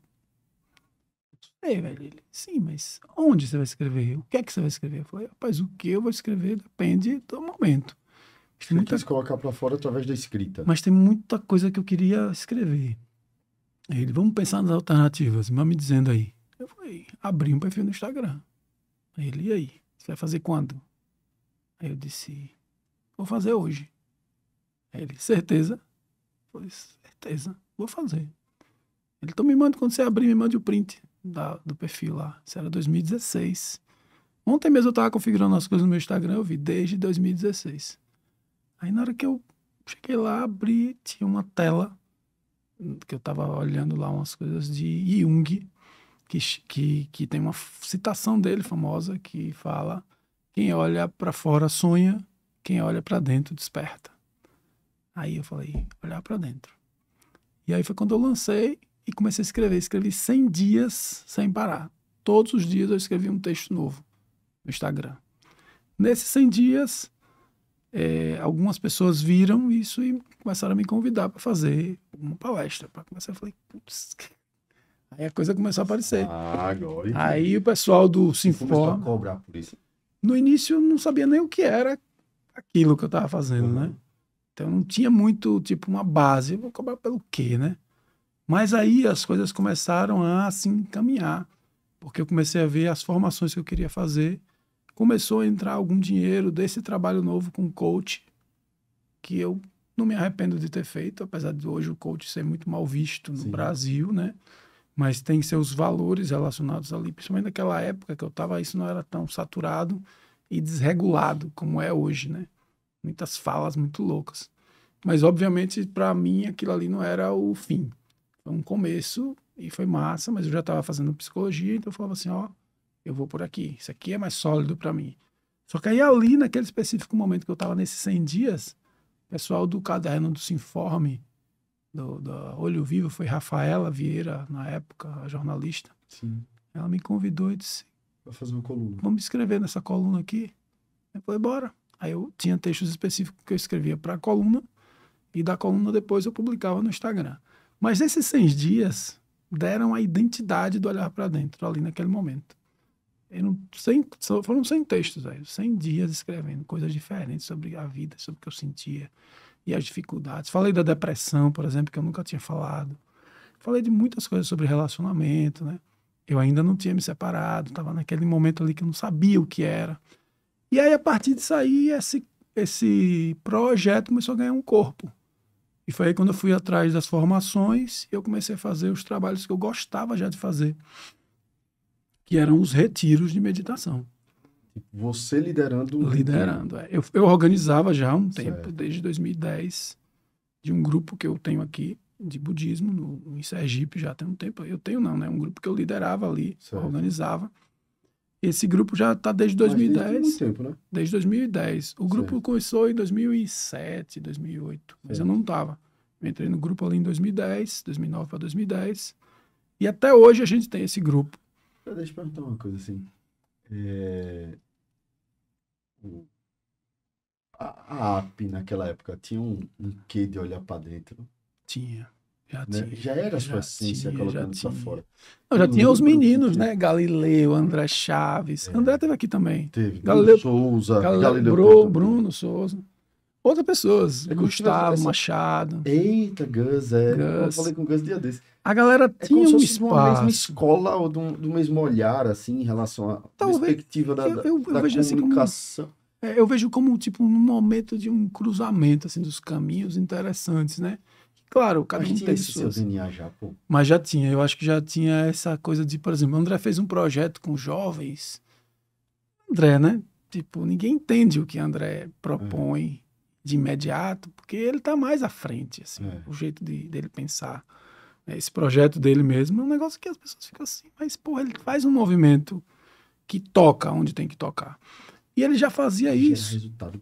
sei, velho. Ele, sim, mas onde você vai escrever? O que é que você vai escrever? Eu falei, rapaz, o que eu vou escrever depende do momento. Tem muita... colocar para fora através da escrita. Mas tem muita coisa que eu queria escrever. Ele, vamos pensar nas alternativas, mas me dizendo aí. Eu falei, abri um perfil no Instagram. Ele, e aí? Você vai fazer quando? Aí eu disse, vou fazer hoje. Aí ele, certeza? Eu falei, certeza, vou fazer. Ele, então me manda, quando você abrir, me mande o print da, do perfil lá. Isso era 2016. Ontem mesmo eu estava configurando as coisas no meu Instagram, eu vi desde 2016. Aí na hora que eu cheguei lá, abri, tinha uma tela que eu estava olhando lá umas coisas de Jung, que, que, que tem uma citação dele famosa que fala: quem olha para fora sonha, quem olha para dentro desperta. Aí eu falei: olhar para dentro. E aí foi quando eu lancei e comecei a escrever. Escrevi 100 dias sem parar. Todos os dias eu escrevi um texto novo no Instagram. Nesses 100 dias, é, algumas pessoas viram isso e começaram a me convidar para fazer uma palestra. Para começar, eu falei, putz. [laughs] Aí a coisa começou a aparecer. Ah, agora. Aí o pessoal do Sinfor. cobrar por isso. No início eu não sabia nem o que era aquilo que eu estava fazendo, né? uhum. né? Então não tinha muito, tipo, uma base. Eu vou cobrar pelo quê, né? Mas aí as coisas começaram a se assim, encaminhar, porque eu comecei a ver as formações que eu queria fazer começou a entrar algum dinheiro desse trabalho novo com coach, que eu não me arrependo de ter feito, apesar de hoje o coach ser muito mal visto no Sim. Brasil, né? Mas tem seus valores relacionados ali, principalmente naquela época que eu estava, isso não era tão saturado e desregulado como é hoje, né? Muitas falas muito loucas. Mas, obviamente, para mim, aquilo ali não era o fim. Foi um começo e foi massa, mas eu já estava fazendo psicologia, então eu falava assim, ó, eu vou por aqui, isso aqui é mais sólido para mim. Só que aí ali, naquele específico momento que eu estava nesses 100 dias, o pessoal do caderno do Sinforme, do, do Olho Vivo, foi Rafaela Vieira, na época, a jornalista. Sim. Ela me convidou e disse... Vai fazer uma coluna. Vamos escrever nessa coluna aqui. Foi bora. Aí eu tinha textos específicos que eu escrevia para a coluna, e da coluna depois eu publicava no Instagram. Mas esses 100 dias deram a identidade do olhar para dentro ali naquele momento. Eram 100, foram 100 textos, velho. 100 dias escrevendo coisas diferentes sobre a vida, sobre o que eu sentia e as dificuldades. Falei da depressão, por exemplo, que eu nunca tinha falado. Falei de muitas coisas sobre relacionamento, né? Eu ainda não tinha me separado, estava naquele momento ali que eu não sabia o que era. E aí, a partir disso aí, esse, esse projeto começou a ganhar um corpo. E foi aí quando eu fui atrás das formações, eu comecei a fazer os trabalhos que eu gostava já de fazer que eram os retiros de meditação. Você liderando um Liderando, é. eu, eu, organizava já há um certo. tempo, desde 2010, de um grupo que eu tenho aqui de budismo, no, em Sergipe já tem um tempo. Eu tenho não, né? Um grupo que eu liderava ali, certo. organizava. Esse grupo já está desde 2010. Mas desde muito tempo, né? Desde 2010. O grupo certo. começou em 2007, 2008, mas eu não estava. entrei no grupo ali em 2010, 2009 para 2010. E até hoje a gente tem esse grupo Deixa eu perguntar uma coisa assim. É... A, a app naquela época tinha um, um quê de olhar para dentro? Tinha. Já, né? tinha, já era a sua essência colocando isso fora. Não, já tinha os meninos, né? Galileu, André Chaves. É. André teve aqui também. Teve. Galileu Souza. Galileu, Galileu Bruno Souza outras pessoas. É Gustavo Machado. Eita, Gus, é. Gus. Eu falei com o Gus dia desse. A galera é tinha é como um se espaço. uma mesma escola ou do, do mesmo olhar, assim, em relação à Talvez, perspectiva da, eu, eu, da eu vejo comunicação. Assim como, é, eu vejo como, tipo, um momento de um cruzamento, assim, dos caminhos interessantes, né? Claro, cada mas um tem suas. Já, mas já tinha, eu acho que já tinha essa coisa de, por exemplo, o André fez um projeto com jovens. André, né? Tipo, ninguém entende o que André propõe. É de imediato, porque ele está mais à frente, assim, é. o jeito de, dele pensar. Né? Esse projeto dele mesmo é um negócio que as pessoas ficam assim, mas, porra, ele faz um movimento que toca onde tem que tocar. E ele já fazia isso. Resultado,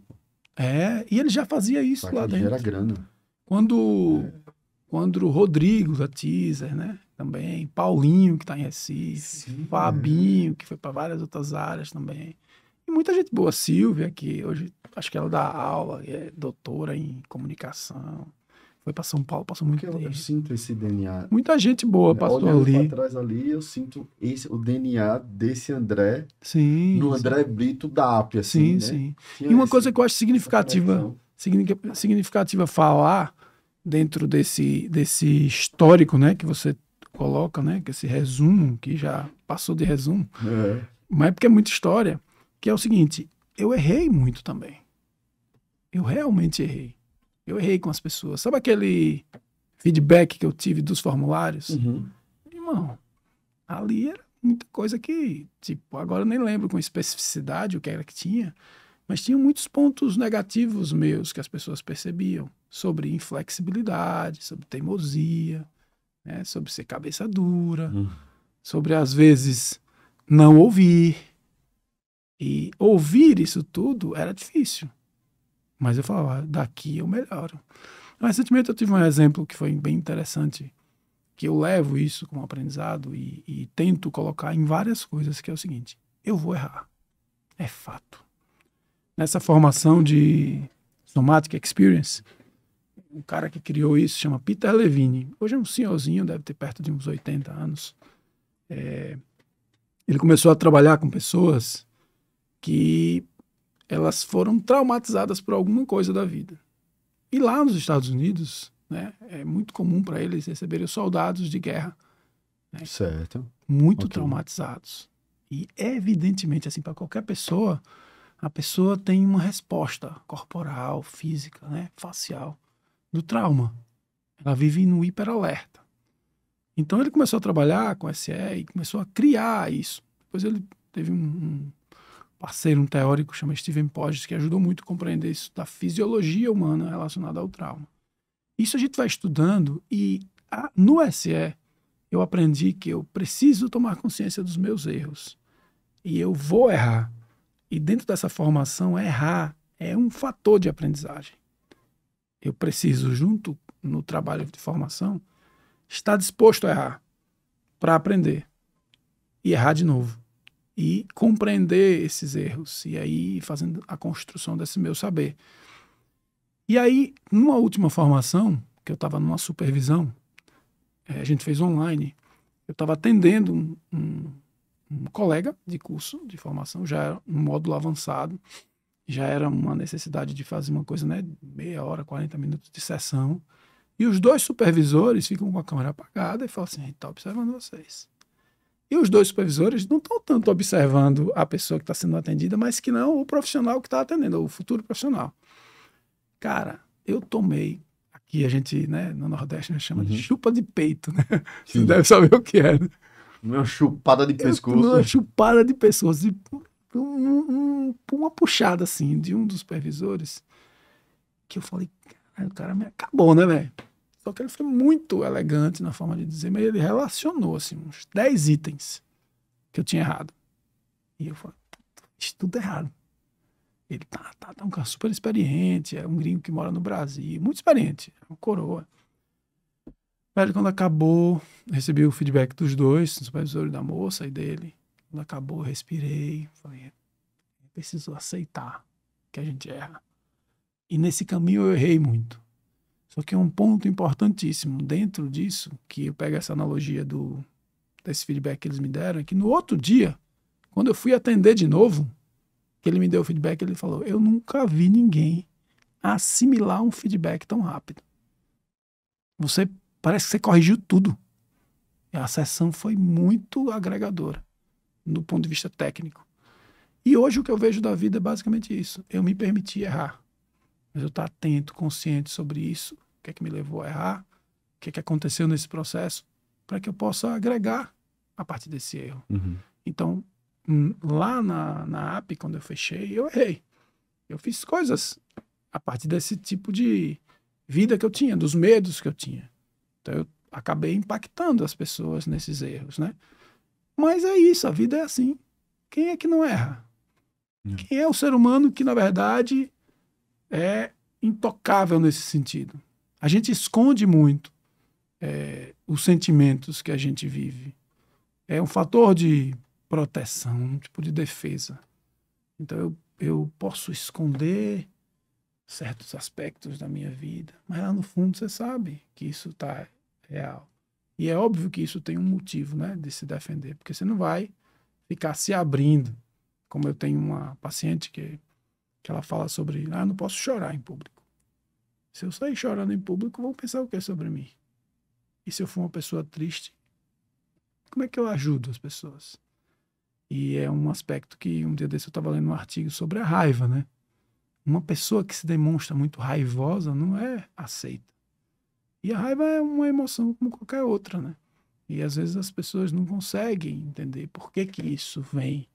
É, e ele já fazia isso lá dentro. grana. Quando, é. quando o Rodrigo, da Teaser, né? Também, Paulinho, que está em Recife, Sim, Fabinho, é. que foi para várias outras áreas também. E muita gente boa, Silvia, que hoje acho que ela dá aula, é doutora em comunicação. Foi para São Paulo, passou muito tempo. Eu sinto esse DNA. Muita gente boa passou ali. Pra ali, eu sinto esse, o DNA desse André. Sim. No André sim. Brito da AP, assim. Sim, né? sim. Tinha e uma coisa que eu acho significativa, significativa falar dentro desse, desse histórico, né, que você coloca, né, que esse resumo que já passou de resumo, é. mas é porque é muita história, que é o seguinte: eu errei muito também. Eu realmente errei. Eu errei com as pessoas. Sabe aquele feedback que eu tive dos formulários? Uhum. Irmão, ali era muita coisa que, tipo, agora eu nem lembro com especificidade o que era que tinha, mas tinha muitos pontos negativos meus que as pessoas percebiam sobre inflexibilidade, sobre teimosia, né? sobre ser cabeça dura, uhum. sobre às vezes não ouvir e ouvir isso tudo era difícil. Mas eu falava, ah, daqui eu melhoro. Recentemente eu tive um exemplo que foi bem interessante, que eu levo isso como aprendizado e, e tento colocar em várias coisas, que é o seguinte: eu vou errar. É fato. Nessa formação de Somatic Experience, o cara que criou isso chama Peter Levine. Hoje é um senhorzinho, deve ter perto de uns 80 anos. É, ele começou a trabalhar com pessoas que elas foram traumatizadas por alguma coisa da vida. E lá nos Estados Unidos, né, é muito comum para eles receberem soldados de guerra. Né, certo. Muito okay. traumatizados. E evidentemente, assim, para qualquer pessoa, a pessoa tem uma resposta corporal, física, né, facial, do trauma. Ela vive no hiperalerta. Então ele começou a trabalhar com SE e começou a criar isso. Depois ele teve um, um parceiro, um teórico, chama Steven Podges, que ajudou muito a compreender isso da fisiologia humana relacionada ao trauma. Isso a gente vai estudando e a, no SE eu aprendi que eu preciso tomar consciência dos meus erros e eu vou errar. E dentro dessa formação, errar é um fator de aprendizagem. Eu preciso, junto no trabalho de formação, estar disposto a errar para aprender e errar de novo e compreender esses erros e aí fazendo a construção desse meu saber. E aí, numa última formação, que eu estava numa supervisão, é, a gente fez online, eu estava atendendo um, um, um, colega de curso de formação, já era um módulo avançado, já era uma necessidade de fazer uma coisa, né, meia hora, 40 minutos de sessão, e os dois supervisores ficam com a câmera apagada e falam assim, a gente está observando vocês. E os dois supervisores não estão tanto observando a pessoa que está sendo atendida, mas que não o profissional que está atendendo, o futuro profissional. Cara, eu tomei aqui a gente, né, no Nordeste, chama uhum. de chupa de peito, né? [laughs] Sim. Você deve saber o que é. Né? É uma chupada de é pescoço. Né? Uma chupada de pescoço. De um, um, uma puxada, assim, de um dos supervisores, que eu falei, cara, o cara me acabou, né, velho? Só que ele foi muito elegante na forma de dizer, mas ele relacionou assim, uns 10 itens que eu tinha errado. E eu falei, isso tudo errado. Ele tá, tá, tá um cara super experiente, é um gringo que mora no Brasil, muito experiente, é um coroa. Velho, quando acabou, recebi o feedback dos dois, do supervisor da moça e dele. Quando acabou, respirei, falei, é, preciso aceitar que a gente erra. E nesse caminho eu errei muito. Só que é um ponto importantíssimo dentro disso, que eu pego essa analogia do, desse feedback que eles me deram, é que no outro dia, quando eu fui atender de novo, que ele me deu o feedback, ele falou: Eu nunca vi ninguém assimilar um feedback tão rápido. Você parece que você corrigiu tudo. E a sessão foi muito agregadora, do ponto de vista técnico. E hoje o que eu vejo da vida é basicamente isso. Eu me permiti errar mas eu estar tá atento, consciente sobre isso, o que é que me levou a errar, o que é que aconteceu nesse processo, para que eu possa agregar a partir desse erro. Uhum. Então, hum, lá na, na app, quando eu fechei, eu errei. Eu fiz coisas a partir desse tipo de vida que eu tinha, dos medos que eu tinha. Então, eu acabei impactando as pessoas nesses erros, né? Mas é isso, a vida é assim. Quem é que não erra? É. Quem é o ser humano que, na verdade, é intocável nesse sentido. A gente esconde muito é, os sentimentos que a gente vive. É um fator de proteção, um tipo de defesa. Então eu, eu posso esconder certos aspectos da minha vida, mas lá no fundo você sabe que isso está real. E é óbvio que isso tem um motivo né, de se defender, porque você não vai ficar se abrindo. Como eu tenho uma paciente que que ela fala sobre, ah, não posso chorar em público. Se eu sair chorando em público, vão pensar o que é sobre mim. E se eu for uma pessoa triste, como é que eu ajudo as pessoas? E é um aspecto que um dia desse eu estava lendo um artigo sobre a raiva, né? Uma pessoa que se demonstra muito raivosa não é aceita. E a raiva é uma emoção como qualquer outra, né? E às vezes as pessoas não conseguem entender por que que isso vem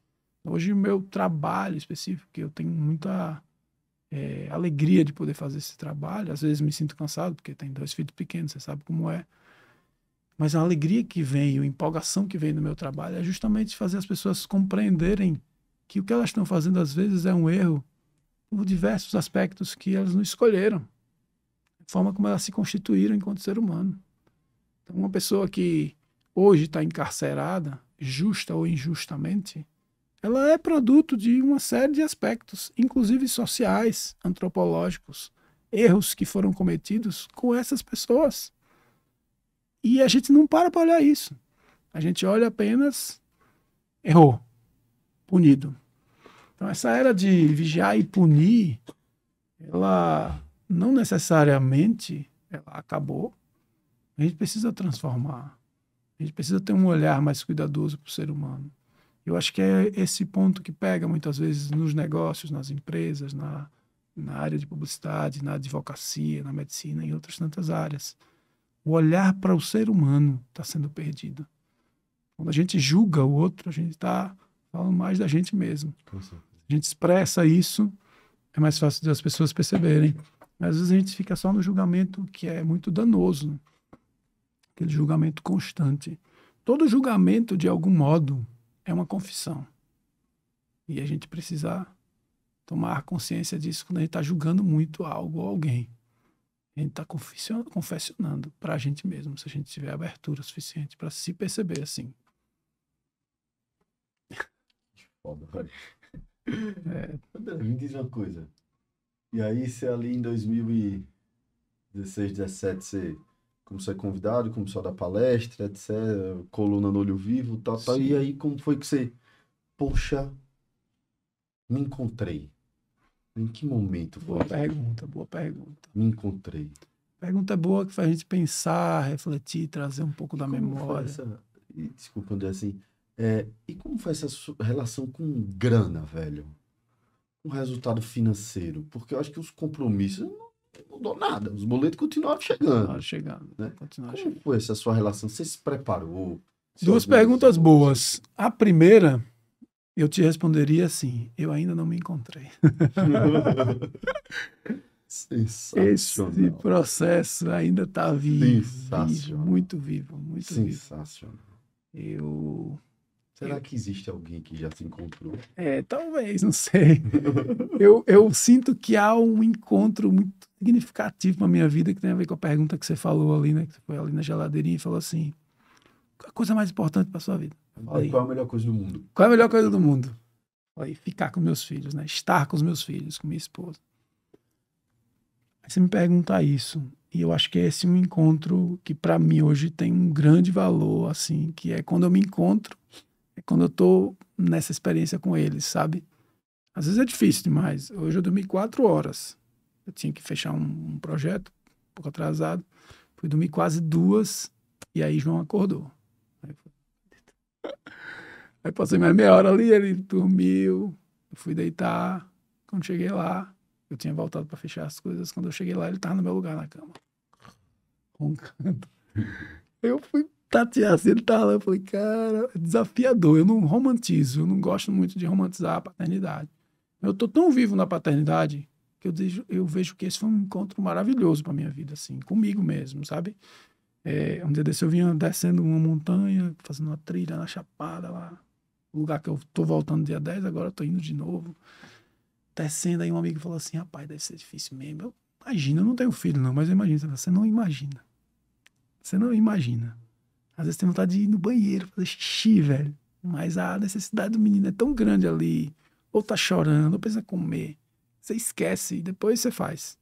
Hoje, o meu trabalho específico, que eu tenho muita é, alegria de poder fazer esse trabalho. Às vezes me sinto cansado, porque tem dois filhos pequenos, você sabe como é. Mas a alegria que vem, a empolgação que vem no meu trabalho é justamente fazer as pessoas compreenderem que o que elas estão fazendo às vezes é um erro por diversos aspectos que elas não escolheram. A forma como elas se constituíram enquanto ser humano. Então, uma pessoa que hoje está encarcerada, justa ou injustamente, ela é produto de uma série de aspectos, inclusive sociais, antropológicos, erros que foram cometidos com essas pessoas. E a gente não para para olhar isso. A gente olha apenas errou, punido. Então essa era de vigiar e punir, ela não necessariamente ela acabou. A gente precisa transformar. A gente precisa ter um olhar mais cuidadoso para o ser humano. Eu acho que é esse ponto que pega muitas vezes nos negócios, nas empresas, na, na área de publicidade, na advocacia, na medicina e outras tantas áreas. O olhar para o ser humano está sendo perdido. Quando a gente julga o outro, a gente está falando mais da gente mesmo. A gente expressa isso, é mais fácil das pessoas perceberem. Mas às vezes a gente fica só no julgamento que é muito danoso. Aquele julgamento constante. Todo julgamento, de algum modo, é uma confissão. E a gente precisa tomar consciência disso quando a gente está julgando muito algo ou alguém. A gente está confessionando para a gente mesmo, se a gente tiver abertura suficiente para se perceber assim. Foda, velho. É. Então, me diz uma coisa. E aí, se ali em 2016, 2017, você como você é convidado, como só dar palestra, etc, coluna no olho vivo, tal, tal. E aí, como foi que você, poxa, me encontrei? Em que momento foi? Boa pergunta, boa pergunta. Me encontrei. Pergunta boa que faz a gente pensar, refletir, trazer um pouco da memória. Essa... Desculpa, André, assim. É... e como foi essa relação com grana, velho? Com resultado financeiro? Porque eu acho que os compromissos não mudou nada. Os boletos continuaram chegando. Continuaram chegando. Né? Continuaram Como chegando. foi essa sua relação? Você se preparou? Se Duas perguntas boas. A primeira, eu te responderia assim: eu ainda não me encontrei. Sensacional. Esse processo ainda está vivo, vivo, muito vivo, muito Sensacional. vivo. Sensacional. Eu Será que existe alguém que já se encontrou? É, talvez, não sei. eu, eu sinto que há um encontro muito significativo na minha vida que tem a ver com a pergunta que você falou ali, né? Que você foi ali na geladeirinha e falou assim: qual a coisa mais importante para sua vida? Falei, qual a melhor coisa do mundo? Qual é a melhor coisa do mundo? Falei, ficar com meus filhos, né? Estar com os meus filhos, com minha esposa. Aí você me pergunta isso. E eu acho que é esse é um encontro que para mim hoje tem um grande valor, assim, que é quando eu me encontro quando eu estou nessa experiência com eles, sabe? Às vezes é difícil demais. Hoje eu dormi quatro horas. Eu tinha que fechar um, um projeto, um pouco atrasado. Fui dormir quase duas e aí João acordou. Aí, foi... aí passei mais meia hora ali, ele dormiu. Eu fui deitar. Quando cheguei lá, eu tinha voltado para fechar as coisas. Quando eu cheguei lá, ele estava no meu lugar na cama. Roncando. Eu fui tateasse, ele tá lá. Eu falei, cara, é desafiador. Eu não romantizo, eu não gosto muito de romantizar a paternidade. Eu tô tão vivo na paternidade que eu, eu vejo que esse foi um encontro maravilhoso pra minha vida, assim, comigo mesmo, sabe? É, um dia desse eu vinha descendo uma montanha, fazendo uma trilha na Chapada lá. Lugar que eu tô voltando dia 10, agora eu tô indo de novo. Descendo, aí um amigo falou assim, rapaz, deve ser difícil mesmo. Eu, imagina, eu não tenho filho não, mas eu imagino. Você não imagina. Você não imagina. Às vezes tem vontade de ir no banheiro, fazer xixi, velho. Mas a necessidade do menino é tão grande ali. Ou tá chorando, ou precisa comer. Você esquece e depois você faz.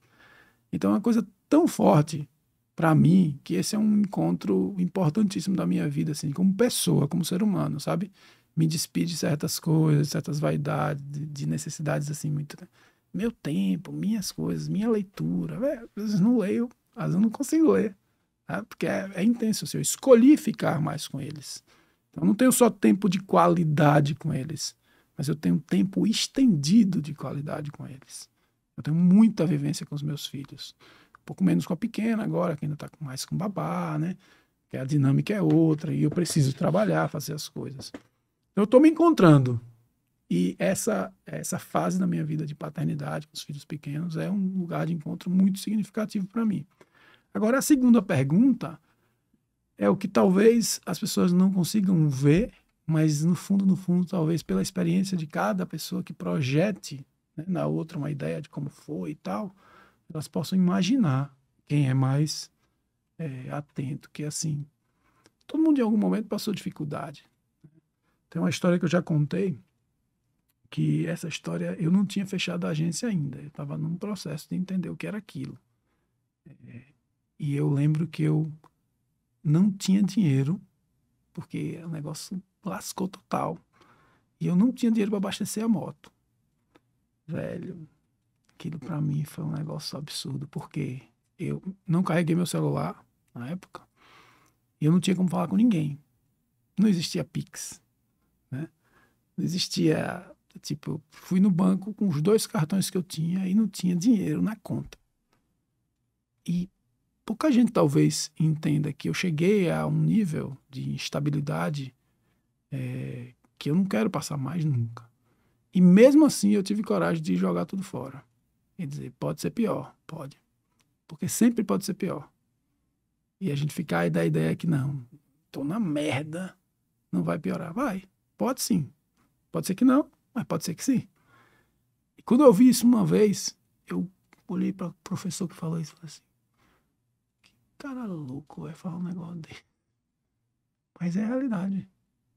Então é uma coisa tão forte para mim que esse é um encontro importantíssimo da minha vida, assim, como pessoa, como ser humano, sabe? Me despide de certas coisas, certas vaidades, de necessidades, assim, muito. Né? Meu tempo, minhas coisas, minha leitura. Véio, às vezes não leio, às vezes não consigo ler. Né? Porque é, é intenso. Assim, eu escolhi ficar mais com eles. Então, não tenho só tempo de qualidade com eles, mas eu tenho tempo estendido de qualidade com eles. Eu tenho muita vivência com os meus filhos. Um pouco menos com a pequena agora, que ainda está mais com babá, né? Que a dinâmica é outra e eu preciso trabalhar, fazer as coisas. Então, eu estou me encontrando. E essa, essa fase da minha vida de paternidade com os filhos pequenos é um lugar de encontro muito significativo para mim. Agora, a segunda pergunta é o que talvez as pessoas não consigam ver, mas no fundo, no fundo, talvez pela experiência de cada pessoa que projete né, na outra uma ideia de como foi e tal, elas possam imaginar quem é mais é, atento, que é assim, todo mundo em algum momento passou dificuldade. Tem uma história que eu já contei, que essa história eu não tinha fechado a agência ainda, eu estava num processo de entender o que era aquilo. É, e eu lembro que eu não tinha dinheiro, porque o negócio lascou total. E eu não tinha dinheiro para abastecer a moto. Velho, aquilo para mim foi um negócio absurdo, porque eu não carreguei meu celular na época. E eu não tinha como falar com ninguém. Não existia Pix, né? Não existia, tipo, eu fui no banco com os dois cartões que eu tinha e não tinha dinheiro na conta. E pouca gente talvez entenda que eu cheguei a um nível de instabilidade é, que eu não quero passar mais nunca. E mesmo assim eu tive coragem de jogar tudo fora e dizer: pode ser pior, pode. Porque sempre pode ser pior. E a gente ficar aí da ideia que não, tô na merda, não vai piorar. Vai, pode sim. Pode ser que não, mas pode ser que sim. E quando eu ouvi isso uma vez, eu olhei para o professor que falou isso e falei assim: cara louco vai falar um negócio dele. Mas é a realidade.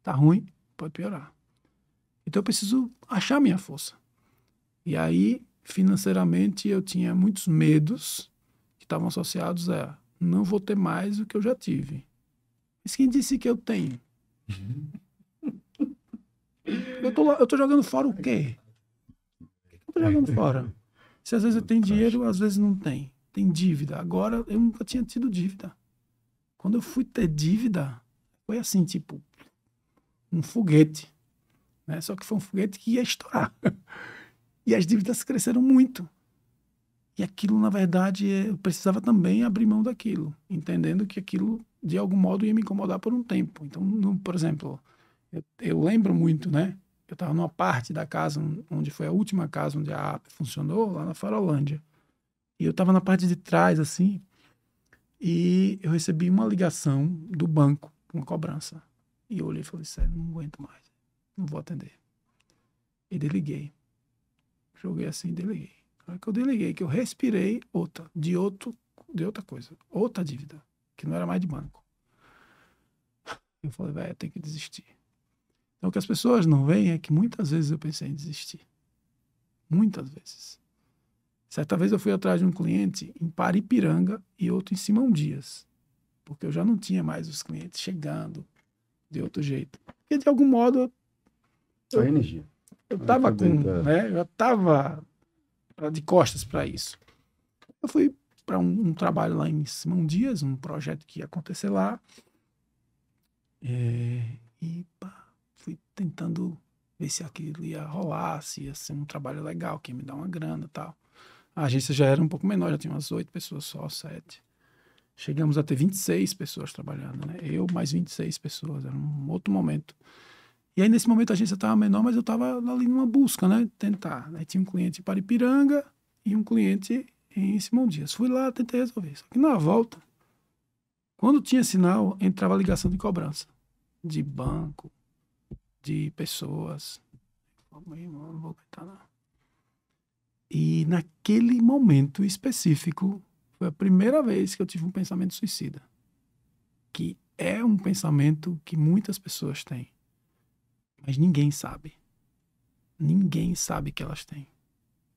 Tá ruim, pode piorar. Então eu preciso achar minha força. E aí, financeiramente, eu tinha muitos medos que estavam associados a não vou ter mais o que eu já tive. Mas quem disse que eu tenho? [laughs] eu, tô, eu tô jogando fora o quê? Eu tô jogando fora. Se às vezes eu tenho dinheiro, às vezes não tem tem dívida. Agora eu nunca tinha tido dívida. Quando eu fui ter dívida, foi assim, tipo, um foguete. Né? Só que foi um foguete que ia estourar. [laughs] e as dívidas cresceram muito. E aquilo, na verdade, é, eu precisava também abrir mão daquilo, entendendo que aquilo, de algum modo, ia me incomodar por um tempo. Então, no, por exemplo, eu, eu, lembro muito, né? Eu estava numa parte da casa onde foi a última casa onde a app funcionou, lá na Farolândia. E eu estava na parte de trás, assim, e eu recebi uma ligação do banco, uma cobrança. E eu olhei e falei, sério, não aguento mais, não vou atender. E desliguei Joguei assim, desliguei Na hora que eu desliguei que eu respirei outra, de, outro, de outra coisa, outra dívida, que não era mais de banco. Eu falei, velho, eu tenho que desistir. Então, o que as pessoas não veem é que muitas vezes eu pensei em desistir. Muitas vezes. Certa vez eu fui atrás de um cliente em Paripiranga e outro em Simão Dias, porque eu já não tinha mais os clientes chegando de outro jeito. E de algum modo. Eu, a energia. Eu estava com. Né, eu estava de costas para isso. Eu fui para um, um, trabalho lá em Simão Dias, um projeto que ia acontecer lá. É, e pá, fui tentando ver se aquilo ia rolar, se ia ser um trabalho legal, que ia me dar uma grana e tal. A agência já era um pouco menor, já tinha umas oito pessoas só, sete. Chegamos a ter 26 pessoas trabalhando, né? Eu mais 26 pessoas, era um outro momento. E aí, nesse momento, a agência estava menor, mas eu estava ali numa busca, né? Tentar. Aí né? tinha um cliente em Paripiranga e um cliente em Simão Dias. Fui lá, tentei resolver. Só que na volta, quando tinha sinal, entrava a ligação de cobrança. De banco, de pessoas. Não vou aguentar, não. E naquele momento específico, foi a primeira vez que eu tive um pensamento suicida. Que é um pensamento que muitas pessoas têm, mas ninguém sabe. Ninguém sabe que elas têm.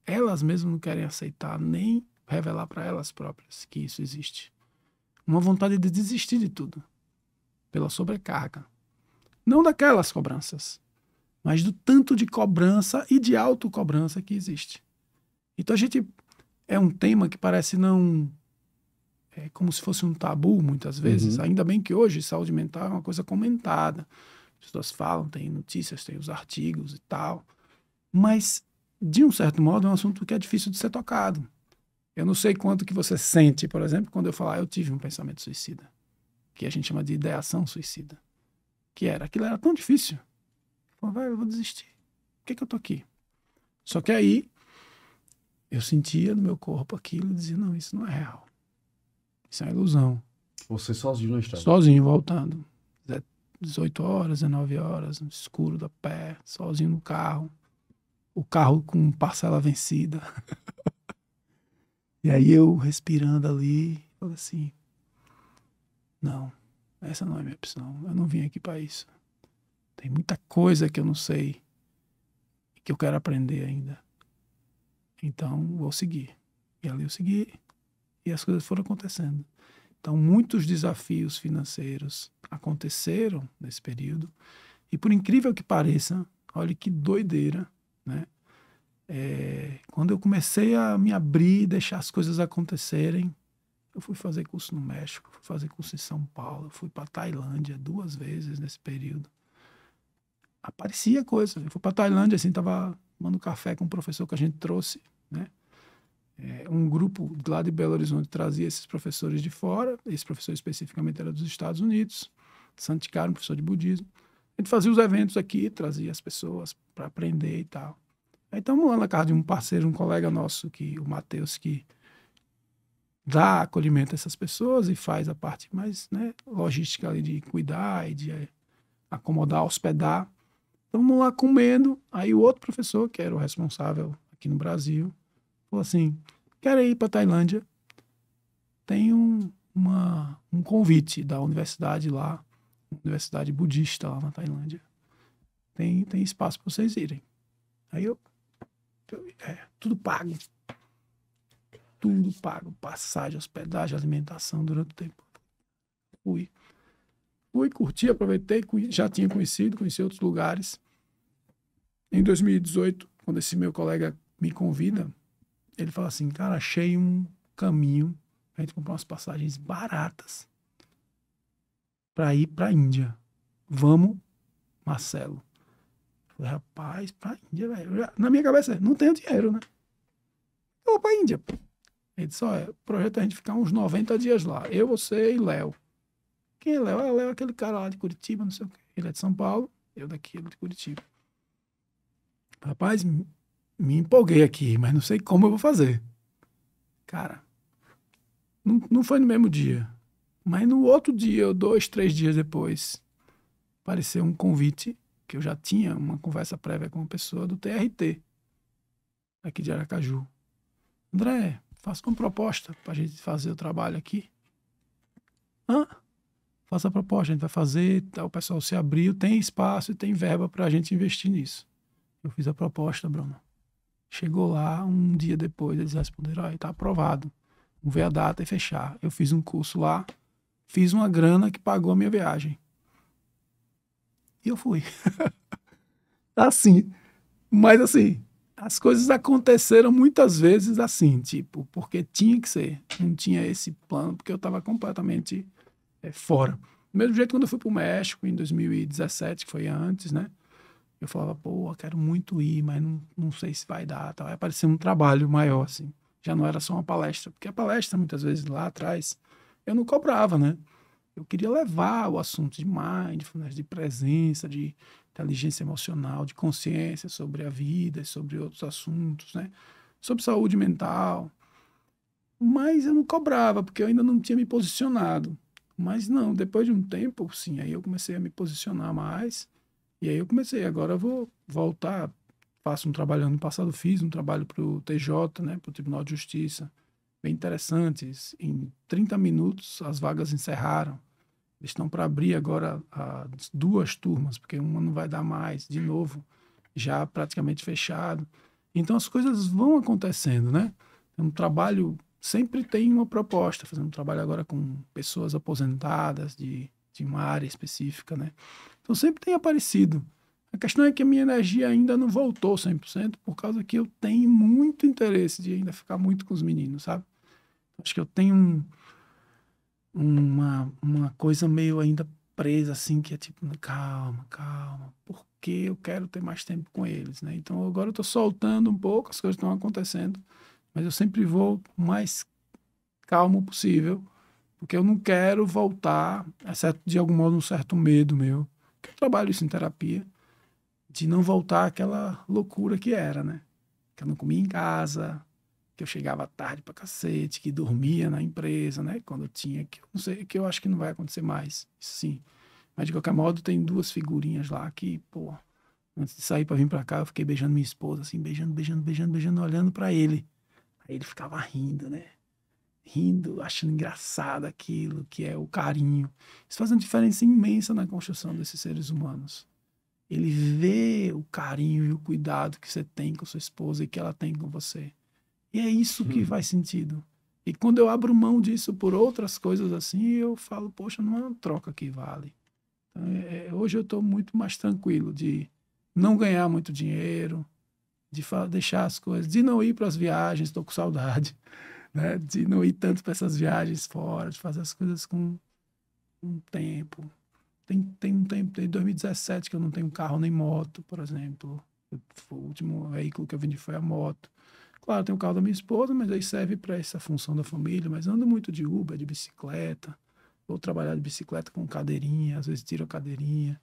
Elas mesmas não querem aceitar nem revelar para elas próprias que isso existe. Uma vontade de desistir de tudo pela sobrecarga. Não daquelas cobranças, mas do tanto de cobrança e de autocobrança que existe. Então a gente é um tema que parece não é como se fosse um tabu muitas vezes. Uhum. Ainda bem que hoje saúde mental é uma coisa comentada. As pessoas falam, tem notícias, tem os artigos e tal. Mas de um certo modo é um assunto que é difícil de ser tocado. Eu não sei quanto que você sente, por exemplo, quando eu falar eu tive um pensamento suicida, que a gente chama de ideação suicida. Que era, aquilo era tão difícil. Eu, falei, eu vou desistir. Por que, que eu tô aqui? Só que aí eu sentia no meu corpo aquilo, dizia, não, isso não é real. Isso é uma ilusão. Você sozinho no estado? Sozinho, voltando. 18 horas, 19 horas, no escuro da pé, sozinho no carro. O carro com parcela vencida. [laughs] e aí eu respirando ali, falando assim, não, essa não é minha opção. Eu não vim aqui para isso. Tem muita coisa que eu não sei e que eu quero aprender ainda. Então, vou seguir. E ali eu segui e as coisas foram acontecendo. Então, muitos desafios financeiros aconteceram nesse período. E por incrível que pareça, olha que doideira, né? É, quando eu comecei a me abrir, deixar as coisas acontecerem, eu fui fazer curso no México, fui fazer curso em São Paulo, fui para Tailândia duas vezes nesse período. Aparecia coisa. Eu fui para Tailândia assim, tava tomando café com um professor que a gente trouxe, né? É, um grupo lá de Belo Horizonte trazia esses professores de fora, esse professor especificamente era dos Estados Unidos, Santikar, um professor de budismo. A gente fazia os eventos aqui, trazia as pessoas para aprender e tal. Aí estamos lá na casa de um parceiro, um colega nosso, que o Matheus, que dá acolhimento a essas pessoas e faz a parte mais né, logística ali de cuidar e de eh, acomodar, hospedar. Então vamos lá comendo. Aí o outro professor, que era o responsável aqui no Brasil, falou assim: quero ir para Tailândia. Tem um, uma, um convite da universidade lá, universidade budista lá na Tailândia. Tem, tem espaço para vocês irem. Aí eu, eu é, tudo pago. Tudo pago. Passagem, hospedagem, alimentação durante o tempo. Fui. Fui, curti, aproveitei, já tinha conhecido, conheci outros lugares. Em 2018, quando esse meu colega me convida, ele fala assim: Cara, achei um caminho a gente comprar umas passagens baratas para ir para a Índia. Vamos, Marcelo. falei, rapaz, para a Índia, velho. Na minha cabeça, não tenho dinheiro, né? Eu vou para a Índia. Ele disse: Olha, o projeto é a gente ficar uns 90 dias lá. Eu, você e Léo. Quem é Léo? Ah, Léo é aquele cara lá de Curitiba, não sei o quê. Ele é de São Paulo, eu daqui, ele é de Curitiba. Rapaz, me empolguei aqui, mas não sei como eu vou fazer. Cara, não, não foi no mesmo dia. Mas no outro dia, ou dois, três dias depois, apareceu um convite que eu já tinha uma conversa prévia com uma pessoa do TRT, aqui de Aracaju. André, faça uma proposta para a gente fazer o trabalho aqui. Hã? faça a proposta, a gente vai fazer, tá, o pessoal se abriu, tem espaço e tem verba para a gente investir nisso. Eu fiz a proposta, Bruno. Chegou lá, um dia depois, eles responderam, ah, tá aprovado. Vamos ver a data e fechar. Eu fiz um curso lá, fiz uma grana que pagou a minha viagem. E eu fui. [laughs] Tá assim. Mas assim, as coisas aconteceram muitas vezes assim, tipo, porque tinha que ser. Não tinha esse plano, porque eu estava completamente é, fora. Do mesmo jeito, quando eu fui para o México em 2017, que foi antes, né? Eu falava, pô, eu quero muito ir, mas não, não sei se vai dar. Tal. Aí apareceu um trabalho maior, assim. Já não era só uma palestra, porque a palestra, muitas vezes, lá atrás, eu não cobrava, né? Eu queria levar o assunto de mindfulness, de presença, de inteligência emocional, de consciência sobre a vida, sobre outros assuntos, né? Sobre saúde mental. Mas eu não cobrava, porque eu ainda não tinha me posicionado. Mas não, depois de um tempo, sim, aí eu comecei a me posicionar mais. E aí eu comecei, agora eu vou voltar, faço um trabalho, ano passado fiz um trabalho para o TJ, né, para o Tribunal de Justiça, bem interessante. Em 30 minutos as vagas encerraram. Eles estão para abrir agora duas turmas, porque uma não vai dar mais, de novo, já praticamente fechado. Então as coisas vão acontecendo, né? É um trabalho sempre tem uma proposta, fazendo um trabalho agora com pessoas aposentadas de, de uma área específica, né? Então sempre tem aparecido. A questão é que a minha energia ainda não voltou 100%, por causa que eu tenho muito interesse de ainda ficar muito com os meninos, sabe? Acho que eu tenho um, uma, uma coisa meio ainda presa, assim, que é tipo, calma, calma, porque eu quero ter mais tempo com eles, né? Então agora eu tô soltando um pouco, as coisas estão acontecendo mas eu sempre vou o mais calmo possível, porque eu não quero voltar, certo de algum modo um certo medo meu, que eu trabalho isso em terapia, de não voltar àquela loucura que era, né? Que eu não comia em casa, que eu chegava tarde pra cacete, que dormia na empresa, né? Quando eu tinha, que eu não sei, que eu acho que não vai acontecer mais, sim. Mas de qualquer modo, tem duas figurinhas lá que, pô, antes de sair para vir para cá, eu fiquei beijando minha esposa, assim, beijando, beijando, beijando, beijando, olhando para ele. Aí ele ficava rindo, né? Rindo, achando engraçado aquilo que é o carinho. Isso faz uma diferença imensa na construção desses seres humanos. Ele vê o carinho e o cuidado que você tem com sua esposa e que ela tem com você. E é isso que hum. faz sentido. E quando eu abro mão disso por outras coisas assim, eu falo, poxa, não é uma troca que vale. Então, é, é hoje eu estou muito mais tranquilo de não ganhar muito dinheiro, de deixar as coisas, de não ir para as viagens, estou com saudade, [laughs] né? de não ir tanto para essas viagens fora, de fazer as coisas com um tempo. Tem, tem um tempo, desde 2017 que eu não tenho carro nem moto, por exemplo. O último veículo que eu vendi foi a moto. Claro, tem o carro da minha esposa, mas aí serve para essa função da família. Mas ando muito de Uber, de bicicleta. Vou trabalhar de bicicleta com cadeirinha, às vezes tiro a cadeirinha.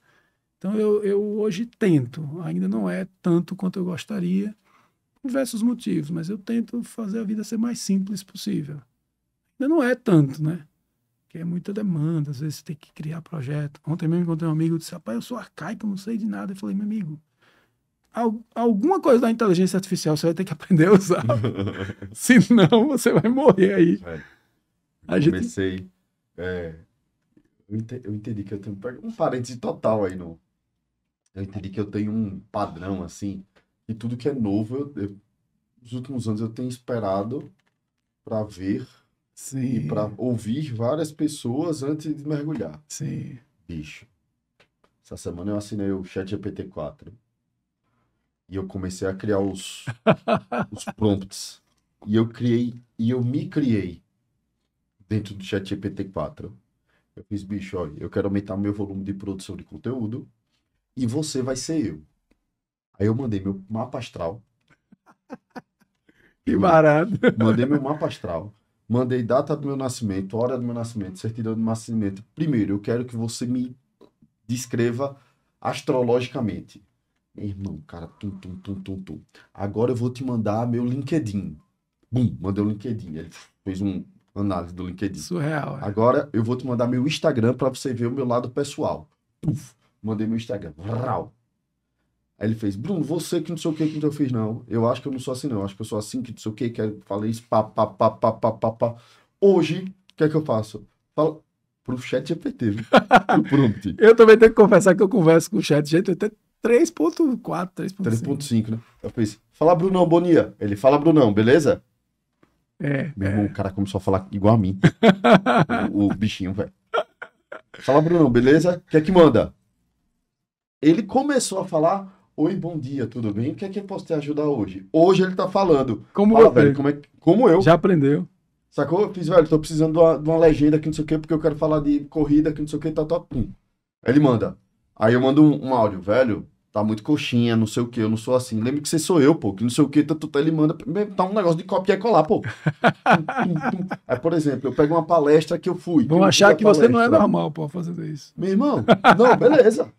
Então eu, eu hoje tento, ainda não é tanto quanto eu gostaria, por diversos motivos, mas eu tento fazer a vida ser mais simples possível. Ainda não é tanto, né? Porque é muita demanda, às vezes você tem que criar projeto. Ontem mesmo encontrei um amigo e disse: Rapaz, eu sou arcaico, não sei de nada. Eu falei: Meu amigo, alguma coisa da inteligência artificial você vai ter que [laughs] aprender a usar. [laughs] Senão você vai morrer aí. Velho, comecei. É, eu entendi que eu tenho um parênteses total aí no, eu entendi que eu tenho um padrão, assim, e tudo que é novo, eu, eu, nos últimos anos eu tenho esperado para ver Sim. e para ouvir várias pessoas antes de mergulhar. Sim. Bicho, essa semana eu assinei o chat GPT-4 e eu comecei a criar os, [laughs] os prompts. E eu criei, e eu me criei dentro do chat GPT-4. Eu fiz, bicho, olha, eu quero aumentar meu volume de produção de conteúdo e você vai ser eu. Aí eu mandei meu mapa astral. que barato. Mandei meu mapa [laughs] astral. Mandei data do meu nascimento, hora do meu nascimento, certidão do meu nascimento. Primeiro, eu quero que você me descreva astrologicamente. Meu irmão, cara, tum, tum, tum, tum, tum. Agora eu vou te mandar meu LinkedIn. Bum, mandei o LinkedIn. Ele fez um análise do LinkedIn. Surreal. É? Agora eu vou te mandar meu Instagram para você ver o meu lado pessoal. Puf. Mandei meu Instagram. Vrau. Aí ele fez, Bruno, você que não sei o que que eu fiz, não. Eu acho que eu não sou assim, não. Eu acho que eu sou assim, que não sei o que, que eu é. falei isso, pá, pá, pá, pá, pá, pá, pá. Hoje, o que é que eu faço? Falo pro chat GPT, viu? [laughs] prompt. eu também tenho que confessar que eu converso com o chat GPT 3.4, 3.5. 3.5, né? Eu fiz, fala Brunão, Bonia. Ele, fala Brunão, beleza? É. Meu irmão, é. o cara começou a falar igual a mim. [laughs] o, o bichinho, velho. Fala, Brunão, beleza? O que é que manda? ele começou a falar Oi, bom dia, tudo bem? O que é que eu posso te ajudar hoje? Hoje ele tá falando. Como Fala, Velho, como, é, como eu. Já aprendeu. Sacou? Eu fiz, velho, tô precisando de uma, de uma legenda aqui, não sei o quê, porque eu quero falar de corrida aqui, não sei o quê, tá top. Pum. Ele manda. Aí eu mando um, um, áudio, velho, tá muito coxinha, não sei o quê, eu não sou assim. Lembra que você sou eu, pô, que não sei o quê, tá, tá, ele manda. Tá um negócio de copiar e colar, pô. [laughs] Aí, por exemplo, eu pego uma palestra que eu fui. Vão achar que você não é normal, pô, fazendo isso. Meu irmão, não, beleza. [laughs]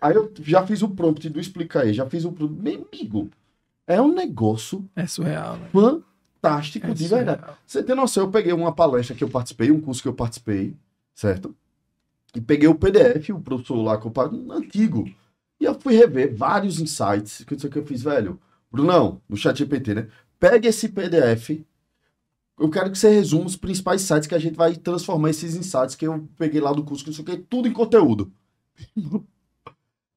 Aí eu já fiz o prompt do Explica aí, já fiz o prompt. Meu amigo, é um negócio. É surreal. Né? Fantástico, é de verdade. Você tem noção, eu peguei uma palestra que eu participei, um curso que eu participei, certo? E peguei o PDF, o professor lá, um antigo. E eu fui rever vários insights, que eu, que eu fiz, velho. Brunão, no chat GPT, né? Pega esse PDF. Eu quero que você resuma os principais sites que a gente vai transformar esses insights que eu peguei lá do curso, que eu sei o que, tudo em conteúdo. [laughs]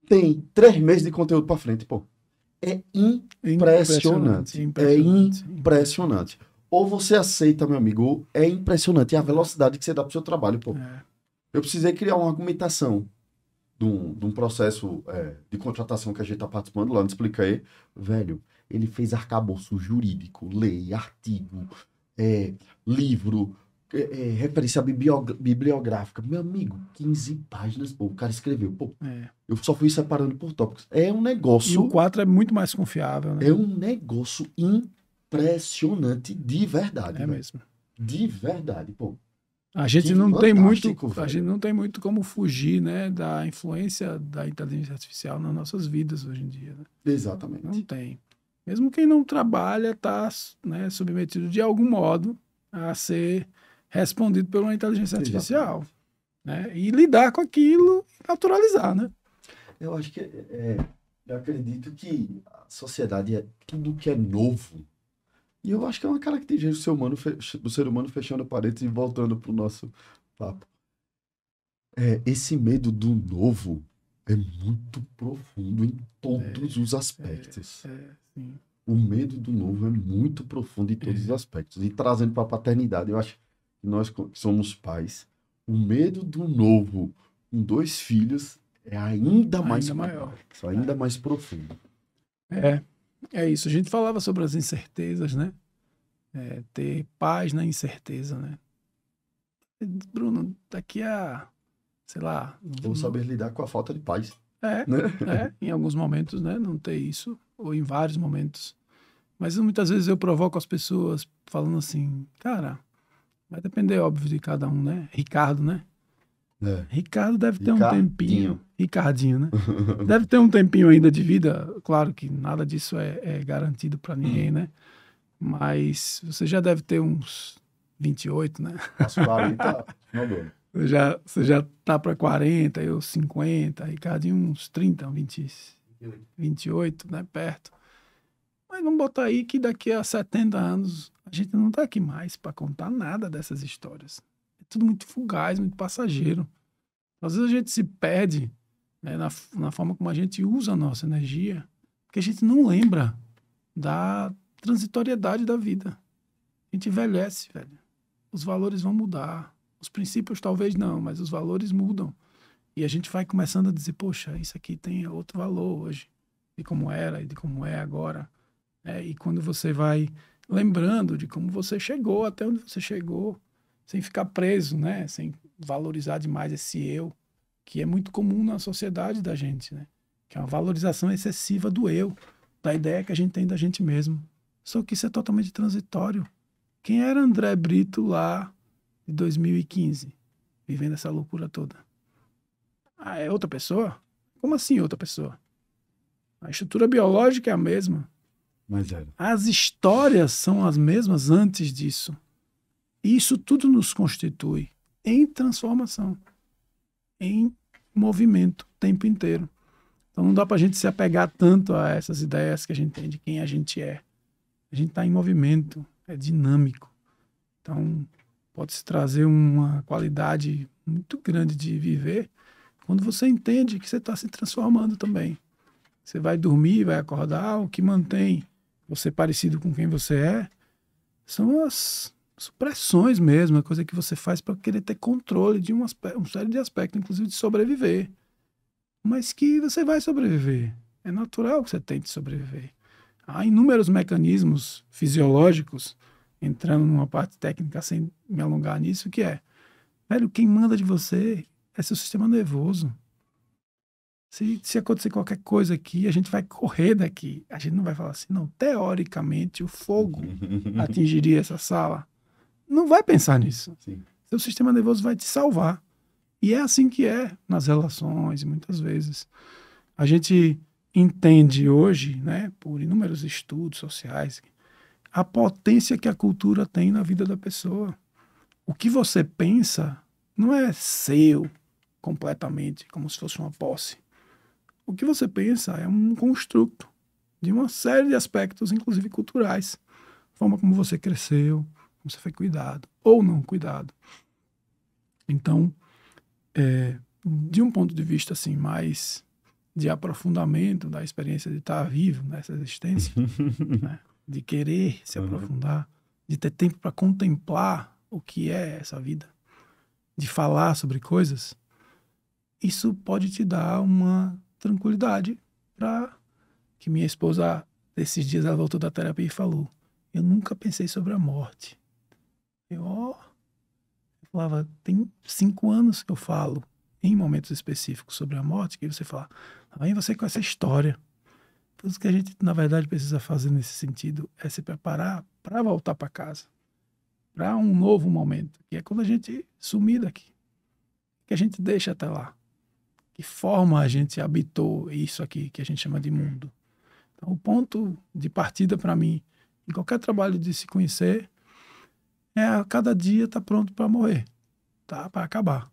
tem três meses de conteúdo para frente, pô. É impressionante. Impressionante, é impressionante. É impressionante. Ou você aceita, meu amigo, é impressionante. É a velocidade que você dá pro seu trabalho, pô. É. Eu precisei criar uma argumentação de um, de um processo é, de contratação que a gente tá participando lá, não aí Velho, ele fez arcabouço jurídico, lei, artigo, é, livro, é, é, referência bibliográfica. Meu amigo, 15 páginas. Pô, o cara escreveu. Pô, é. Eu só fui separando por tópicos. É um negócio. E o 4 é muito mais confiável, né? É um negócio impressionante de verdade. É mesmo. De verdade, pô. A gente não tem muito, a gente não tem muito como fugir, né, da influência da inteligência artificial nas nossas vidas hoje em dia. Né? Exatamente. Não, não tem. Mesmo quem não trabalha está né, submetido de algum modo a ser respondido pela inteligência artificial. Né? E lidar com aquilo e naturalizar, né? Eu acho que é, eu acredito que a sociedade é tudo que é novo. E eu acho que é uma característica do ser humano, do ser humano fechando a parede e voltando para o nosso papo. É, esse medo do novo é muito profundo em todos é, os aspectos. É, é o medo do novo é muito profundo em todos é. os aspectos. E trazendo para a paternidade, eu acho nós somos pais, o medo do novo com dois filhos é ainda mais ainda maior, maior. É ainda é. mais profundo. É, é isso. A gente falava sobre as incertezas, né? É, ter paz na incerteza, né? Bruno, daqui a, sei lá... Vou um... saber lidar com a falta de paz. É, [laughs] né? é, em alguns momentos, né? Não ter isso, ou em vários momentos. Mas muitas vezes eu provoco as pessoas falando assim, cara, Vai depender, é óbvio, de cada um, né? Ricardo, né? É. Ricardo deve ter Ricardinho. um tempinho. Ricardinho, né? [laughs] deve ter um tempinho ainda de vida. Claro que nada disso é, é garantido para ninguém, hum. né? Mas você já deve ter uns 28, né? Nosso 40, não deu. Você já, você já tá para 40, eu 50, Ricardinho uns 30, 20, 28, né? Perto. Mas vamos botar aí que daqui a 70 anos a gente não está aqui mais para contar nada dessas histórias. É tudo muito fugaz, muito passageiro. Às vezes a gente se perde né, na, na forma como a gente usa a nossa energia, porque a gente não lembra da transitoriedade da vida. A gente envelhece, velho. Os valores vão mudar. Os princípios talvez não, mas os valores mudam. E a gente vai começando a dizer, poxa, isso aqui tem outro valor hoje, de como era e de como é agora. É, e quando você vai lembrando de como você chegou, até onde você chegou, sem ficar preso, né? Sem valorizar demais esse eu, que é muito comum na sociedade da gente, né? Que é uma valorização excessiva do eu, da ideia que a gente tem da gente mesmo. Só que isso é totalmente transitório. Quem era André Brito lá de 2015, vivendo essa loucura toda? Ah, é outra pessoa? Como assim outra pessoa? A estrutura biológica é a mesma. Mas era. As histórias são as mesmas antes disso. Isso tudo nos constitui em transformação, em movimento o tempo inteiro. Então não dá para a gente se apegar tanto a essas ideias que a gente tem de quem a gente é. A gente está em movimento, é dinâmico. Então pode-se trazer uma qualidade muito grande de viver quando você entende que você está se transformando também. Você vai dormir, vai acordar, o que mantém você é parecido com quem você é, são as supressões mesmo, a é coisa que você faz para querer ter controle de uma, um série de aspectos, inclusive de sobreviver. Mas que você vai sobreviver. É natural que você tente sobreviver. Há inúmeros mecanismos fisiológicos, entrando numa parte técnica sem me alongar nisso, que é, velho, quem manda de você é seu sistema nervoso. Se, se acontecer qualquer coisa aqui, a gente vai correr daqui. A gente não vai falar assim, não. Teoricamente, o fogo [laughs] atingiria essa sala. Não vai pensar nisso. Sim. Seu sistema nervoso vai te salvar. E é assim que é nas relações, muitas vezes. A gente entende hoje, né, por inúmeros estudos sociais, a potência que a cultura tem na vida da pessoa. O que você pensa não é seu completamente, como se fosse uma posse o que você pensa é um construto de uma série de aspectos, inclusive culturais. Forma como você cresceu, como você foi cuidado ou não cuidado. Então, é, de um ponto de vista assim mais de aprofundamento da experiência de estar vivo nessa existência, [laughs] né? de querer se uhum. aprofundar, de ter tempo para contemplar o que é essa vida, de falar sobre coisas, isso pode te dar uma tranquilidade para que minha esposa, esses dias ela voltou da terapia e falou: Eu nunca pensei sobre a morte. Eu, ó, eu falava: Tem cinco anos que eu falo em momentos específicos sobre a morte, que você fala, aí tá você com essa história. tudo o que a gente, na verdade, precisa fazer nesse sentido é se preparar para voltar para casa, para um novo momento, que é quando a gente sumir daqui, que a gente deixa até lá que forma a gente habitou isso aqui que a gente chama de mundo. Então, o ponto de partida para mim, em qualquer trabalho de se conhecer, é a cada dia tá pronto para morrer, tá para acabar.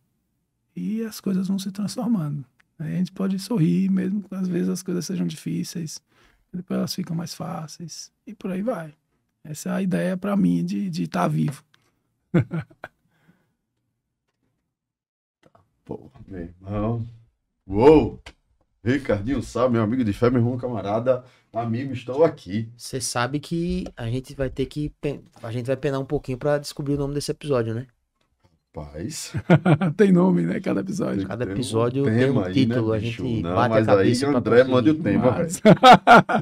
E as coisas vão se transformando. Né? A gente pode sorrir, mesmo que às vezes as coisas sejam difíceis, depois elas ficam mais fáceis e por aí vai. Essa é a ideia para mim de estar tá vivo. Pô, [laughs] tá meu irmão. Uou! Ricardinho sabe, meu amigo de fé, meu irmão camarada, amigo, estou aqui. Você sabe que a gente vai ter que. A gente vai penar um pouquinho para descobrir o nome desse episódio, né? Rapaz. [laughs] tem nome, né? Cada episódio. Cada episódio tem um, tem um aí, né, título. Né, a gente não, bate mas a cabeça. Aí o André manda o tema, velho.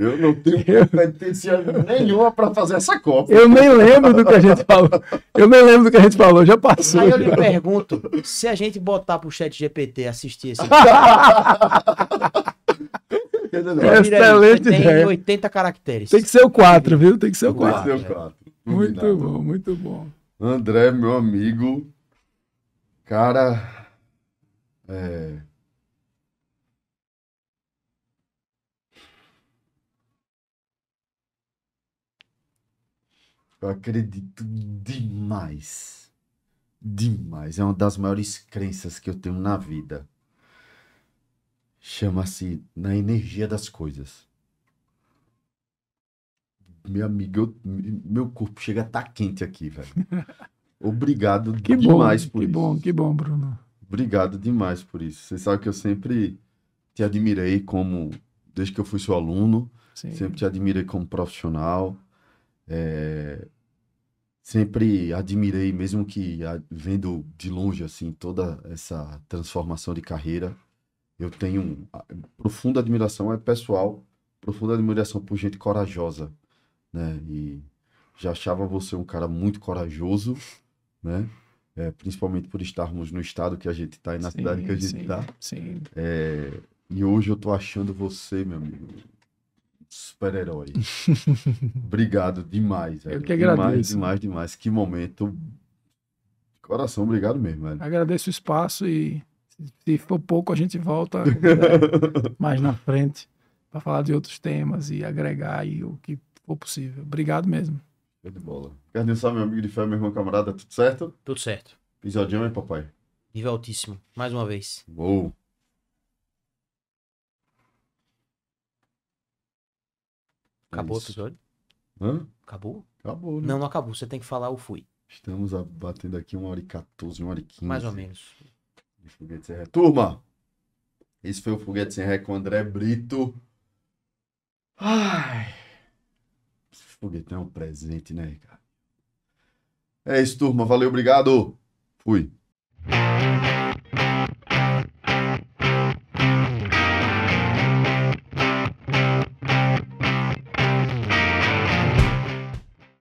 Eu não tenho [laughs] competência nenhuma para fazer essa Copa. Eu nem lembro do que a gente falou. Eu nem lembro do que a gente falou, já passou. Aí eu lhe pergunto: se a gente botar pro chat GPT assistir esse. Excelente tem ideia. 80 caracteres. Tem que ser o 4, viu? Tem que ser o 4. Muito bom, muito bom. André, meu amigo, Cara. É... Eu acredito demais. Demais. É uma das maiores crenças que eu tenho na vida. Chama-se na energia das coisas. Meu amigo, eu, meu corpo chega a estar tá quente aqui, velho. [laughs] Obrigado que demais bom, por que isso. Que bom, que bom, Bruno. Obrigado demais por isso. Você sabe que eu sempre te admirei como, desde que eu fui seu aluno, Sim. sempre te admirei como profissional. É, sempre admirei, mesmo que a, vendo de longe assim toda essa transformação de carreira, eu tenho profunda admiração, é pessoal, profunda admiração por gente corajosa, né? E já achava você um cara muito corajoso né? É, principalmente por estarmos no estado que a gente está e na sim, cidade que a gente está. Sim, tá. sim. É, e hoje eu tô achando você, meu amigo, super-herói. [laughs] obrigado demais. Velho. Eu que agradeço. Demais, demais, demais. Que momento. Coração, obrigado mesmo. Velho. Agradeço o espaço e se for pouco a gente volta [laughs] mais na frente para falar de outros temas e agregar aí o que for possível. Obrigado mesmo. Show de bola. Carlinhos, sabe, meu amigo de fé, meu irmão camarada, tudo certo? Tudo certo. Pisodinho, hein, papai? Nível altíssimo, mais uma vez. Uou. Acabou é Isso. o episódio? Hã? Acabou? Acabou, né? Não, não acabou. Você tem que falar o fui. Estamos batendo aqui uma hora e 14, uma hora e 15. Mais ou menos. foguete sem ré. Turma! Esse foi o Foguete Sem Ré com o André Brito. Ai... Foguetão é um presente, né, Ricardo? É isso, turma. Valeu, obrigado. Fui.